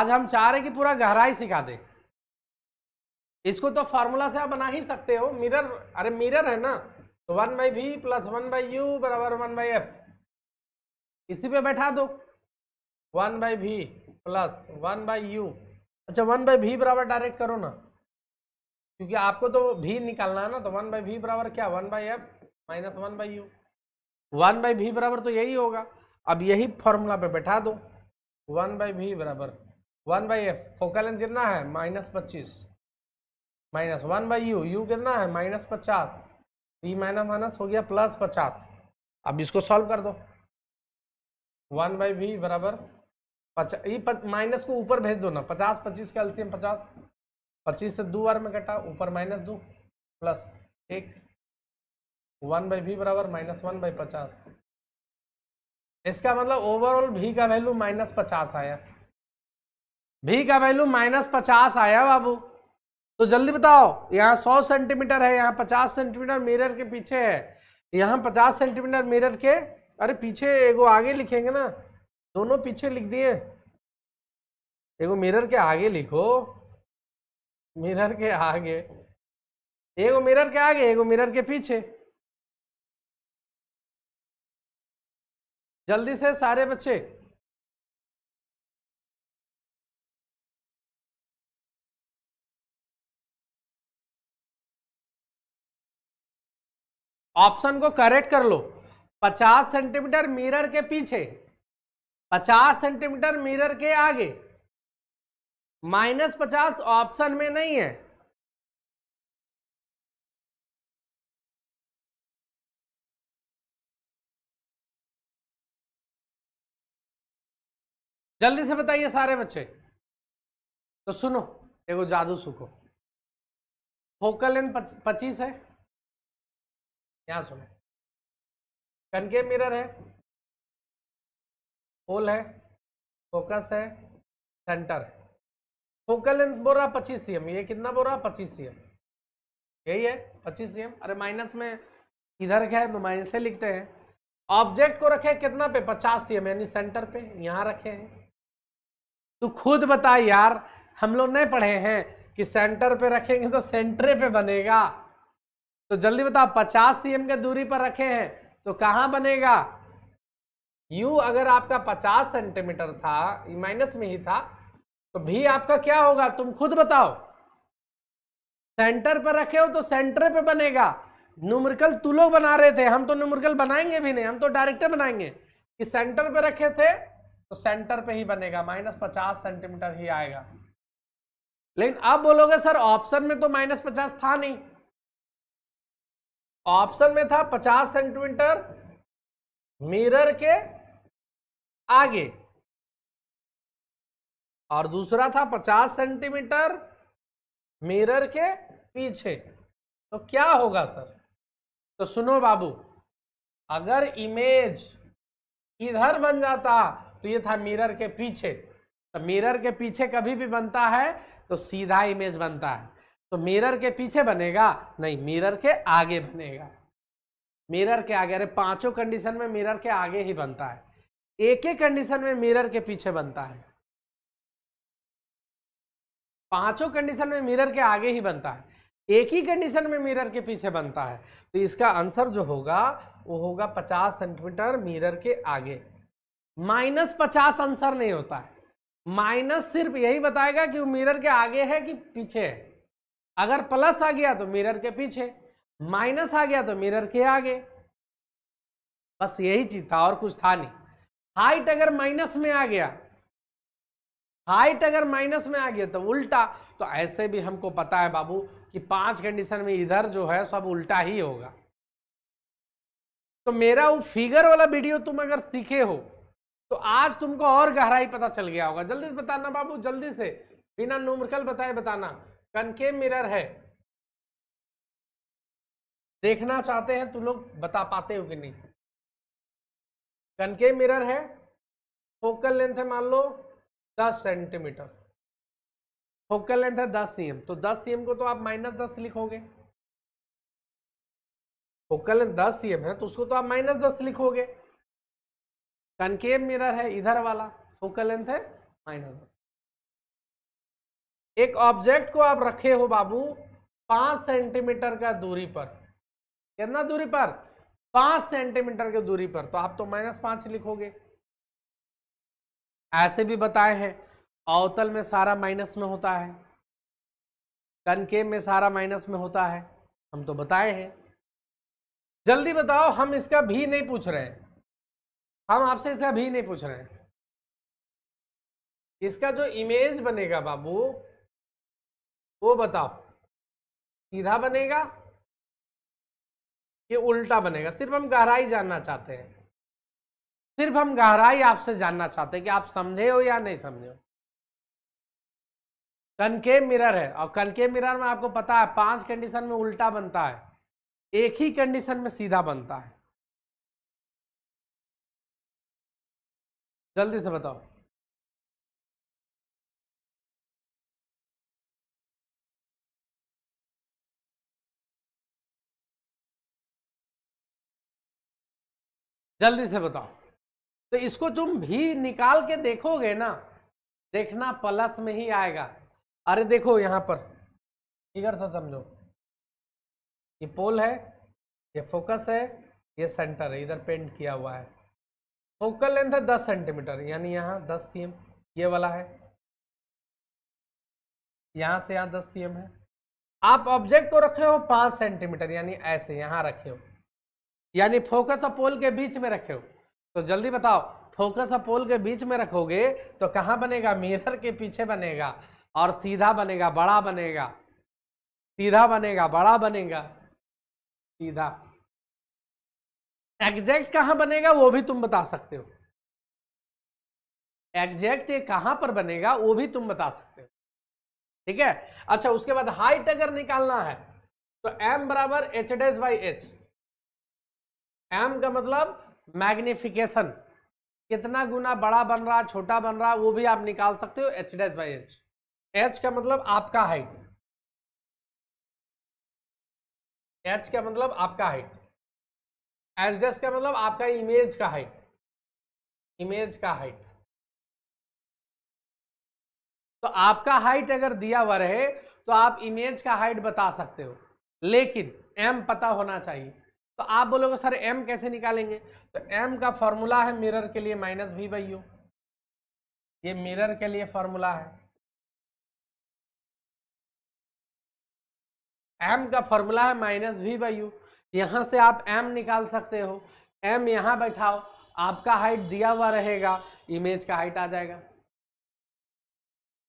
आज हम चाह रहे कि पूरा गहराई सिखा दे इसको तो फार्मूला से आप बना ही सकते हो मिरर अरे मिरर है ना तो one by v plus one by u बराबर वन बाई एफ इसी पे बैठा दो one by v plus one by u अच्छा वन बाई वी बराबर डायरेक्ट करो ना क्योंकि आपको तो भी निकालना है ना तो वन बाई भी बराबर क्या one by f minus one by u one by v बराबर तो यही होगा अब यही फॉर्मूला पे बैठा दो वन बाई भी बराबर one by F focal length कितना है माइनस पच्चीस minus one by u u कितना है माइनस पचास ई माइनस माइनस हो गया प्लस पचास अब इसको सॉल्व कर दो वन बाई भी बराबर पचास माइनस को ऊपर भेज दो ना पचास पच्चीस का एल्सियम पचास पच्चीस से दो बार में घटा ऊपर माइनस दो प्लस एक वन बाई भी बराबर माइनस वन बाई पचास इसका मतलब ओवरऑल भी का वैल्यू माइनस पचास आया भी का वैल्यू माइनस पचास आया बाबू तो जल्दी बताओ यहाँ सौ सेंटीमीटर है यहाँ पचास सेंटीमीटर मिरर के पीछे है यहाँ पचास सेंटीमीटर मिरर के अरे पीछे एगो आगे लिखेंगे ना दोनों पीछे लिख दिए एगो मिरर के आगे लिखो मिरर के आगे एगो मिरर के आगे एगो मिरर के पीछे जल्दी से सारे बच्चे ऑप्शन को करेक्ट कर लो 50 सेंटीमीटर मिरर के पीछे 50 सेंटीमीटर मिरर के आगे माइनस पचास ऑप्शन में नहीं है जल्दी से बताइए सारे बच्चे तो सुनो एगो जादू सुखो फोकल लेंथ पच्चीस है यहां सुनो कनके मिरर है होल है फोकस है सेंटर है फोकल लेंथ बोल रहा पच्चीस सी ये कितना बोल रहा पच्चीस सी यही है पच्चीस सी अरे माइनस में इधर क्या है माइनस तो से लिखते हैं ऑब्जेक्ट को रखे कितना पे पचास सी यानी सेंटर पे यहाँ रखे हैं तू तो खुद बता यार हम लोग नहीं पढ़े हैं कि सेंटर पे रखेंगे तो सेंटरे पे बनेगा तो जल्दी बताओ पचास सी के दूरी पर रखे हैं तो कहाँ बनेगा यू अगर आपका पचास सेंटीमीटर था माइनस में ही था तो भी आपका क्या होगा तुम खुद बताओ सेंटर पर रखे हो तो सेंटर पे बनेगा नुमरकल तू लोग बना रहे थे हम तो नुमरकल बनाएंगे भी नहीं हम तो डायरेक्टर बनाएंगे कि सेंटर पे रखे थे तो सेंटर पे ही बनेगा माइनस पचास सेंटीमीटर ही आएगा लेकिन आप बोलोगे सर ऑप्शन में तो माइनस पचास था नहीं ऑप्शन में था पचास सेंटीमीटर मिरर के आगे और दूसरा था 50 सेंटीमीटर मिरर के पीछे तो क्या होगा सर तो सुनो बाबू अगर इमेज इधर बन जाता तो ये था मिरर के पीछे तो मिरर के पीछे कभी भी बनता है तो सीधा इमेज बनता है तो मिरर के पीछे बनेगा नहीं मिरर के आगे बनेगा मिरर के आगे अरे पांचों कंडीशन में मिरर के आगे ही बनता है एक ही कंडीशन में मिरर के पीछे बनता है पांचों कंडीशन में मिरर के आगे ही बनता है एक ही कंडीशन में मिरर के पीछे बनता है तो इसका आंसर जो होगा वो होगा पचास सेंटीमीटर मिरर के आगे माइनस पचास आंसर नहीं होता है माइनस सिर्फ यही बताएगा कि वो मिरर के आगे है कि पीछे है अगर प्लस आ गया तो मिरर के पीछे माइनस आ गया तो मिरर के आगे बस यही चीज था और कुछ था नहीं हाइट अगर माइनस में आ गया हाइट अगर माइनस में आ गया तो उल्टा तो ऐसे भी हमको पता है बाबू कि पांच कंडीशन में इधर जो है सब उल्टा ही होगा तो मेरा वो फिगर वाला वीडियो तुम अगर सीखे हो तो आज तुमको और गहराई पता चल गया होगा जल्दी से बताना बाबू जल्दी से बिना नुमरकल बताए बताना कनके मिरर है देखना चाहते हैं तुम तो लोग बता पाते हो कि नहीं कनके मिरर है फोकल लेंथ है मान लो दस सेंटीमीटर फोकल लेंथ है दस सी तो दस सी को तो आप माइनस दस लिखोगे फोकल लेंथ दस सी है तो उसको तो आप माइनस दस लिखोगे कनकेव मिरर है इधर वाला फोकल लेंथ है माइनस दस एक ऑब्जेक्ट को आप रखे हो बाबू पांच सेंटीमीटर का दूरी पर कितना दूरी पर पांच सेंटीमीटर की दूरी पर तो आप तो माइनस पांच लिखोगे ऐसे भी बताए हैं अवतल में सारा माइनस में होता है कनके में सारा माइनस में होता है हम तो बताए हैं जल्दी बताओ हम इसका भी नहीं पूछ रहे हम आपसे इसका भी नहीं पूछ रहे हैं इसका जो इमेज बनेगा बाबू वो बताओ सीधा बनेगा कि उल्टा बनेगा सिर्फ हम गहराई जानना चाहते हैं सिर्फ हम गहराई आपसे जानना चाहते हैं कि आप समझे हो या नहीं समझे हो कनके मिरर है और कनके मिरर में आपको पता है पांच कंडीशन में उल्टा बनता है एक ही कंडीशन में सीधा बनता है जल्दी से बताओ जल्दी से बताओ तो इसको तुम भी निकाल के देखोगे ना देखना प्लस में ही आएगा अरे देखो यहाँ पर फिगर से समझो ये पोल है ये फोकस है ये सेंटर है इधर पेंट किया हुआ है फोकल लेंथ है दस सेंटीमीटर यानी यहाँ दस सी ये वाला है यहाँ से यहाँ दस सी है आप ऑब्जेक्ट को रखे हो पाँच सेंटीमीटर यानी ऐसे यहाँ रखे हो यानी फोकस और पोल के बीच में रखे हो तो जल्दी बताओ फोकस और पोल के बीच में रखोगे तो कहाँ बनेगा मिरर के पीछे बनेगा और सीधा बनेगा बड़ा बनेगा सीधा बनेगा बड़ा बनेगा सीधा एग्जैक्ट कहाँ बनेगा वो भी तुम बता सकते हो एग्जैक्ट ये कहाँ पर बनेगा वो भी तुम बता सकते हो ठीक है अच्छा उसके बाद हाइट अगर निकालना है तो m बराबर h dash by h m का मतलब मैग्निफिकेशन कितना गुना बड़ा बन रहा छोटा बन रहा वो भी आप निकाल सकते हो h dash by h h का मतलब आपका हाइट एच का मतलब आपका हाइट एच डैश का मतलब आपका इमेज का हाइट इमेज का हाइट तो आपका हाइट अगर दिया हुआ रहे तो आप इमेज का हाइट बता सकते हो लेकिन एम पता होना चाहिए तो आप बोलोगे सर एम कैसे निकालेंगे तो एम का फॉर्मूला है मिरर के लिए माइनस वी बाई यू ये मिरर के लिए फॉर्मूला है एम का फॉर्मूला है माइनस वी बाई यू यहां से आप एम निकाल सकते हो एम यहां बैठाओ आपका हाइट दिया हुआ रहेगा इमेज का हाइट आ जाएगा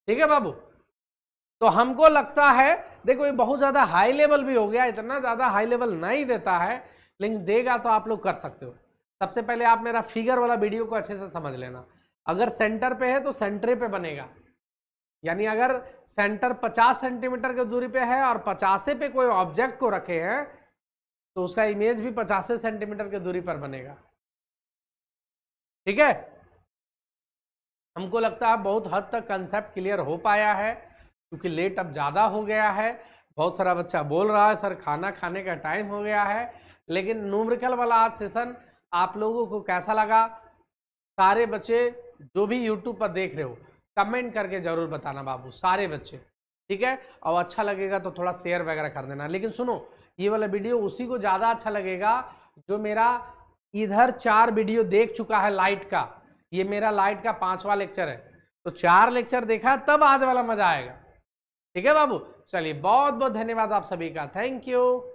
ठीक है बाबू तो हमको लगता है देखो ये बहुत ज़्यादा हाई लेवल भी हो गया इतना ज़्यादा हाई लेवल नहीं देता है लिंक देगा तो आप लोग कर सकते हो सबसे पहले आप मेरा फिगर वाला वीडियो को अच्छे से समझ लेना अगर सेंटर पे है तो सेंटर पे बनेगा यानी अगर सेंटर 50 सेंटीमीटर की दूरी पे है और पचासे पे कोई ऑब्जेक्ट को रखे हैं तो उसका इमेज भी पचासे सेंटीमीटर की दूरी पर बनेगा ठीक है हमको लगता है बहुत हद तक कंसेप्ट क्लियर हो पाया है क्योंकि लेट अब ज़्यादा हो गया है बहुत सारा बच्चा बोल रहा है सर खाना खाने का टाइम हो गया है लेकिन नूमरिकल वाला आज सेशन आप लोगों को कैसा लगा सारे बच्चे जो भी यूट्यूब पर देख रहे हो कमेंट करके ज़रूर बताना बाबू सारे बच्चे ठीक है और अच्छा लगेगा तो थोड़ा शेयर वगैरह कर देना लेकिन सुनो ये वाला वीडियो उसी को ज़्यादा अच्छा लगेगा जो मेरा इधर चार वीडियो देख चुका है लाइट का ये मेरा लाइट का पांचवा लेक्चर है तो चार लेक्चर देखा तब आज वाला मजा आएगा ठीक है बाबू चलिए बहुत बहुत धन्यवाद आप सभी का थैंक यू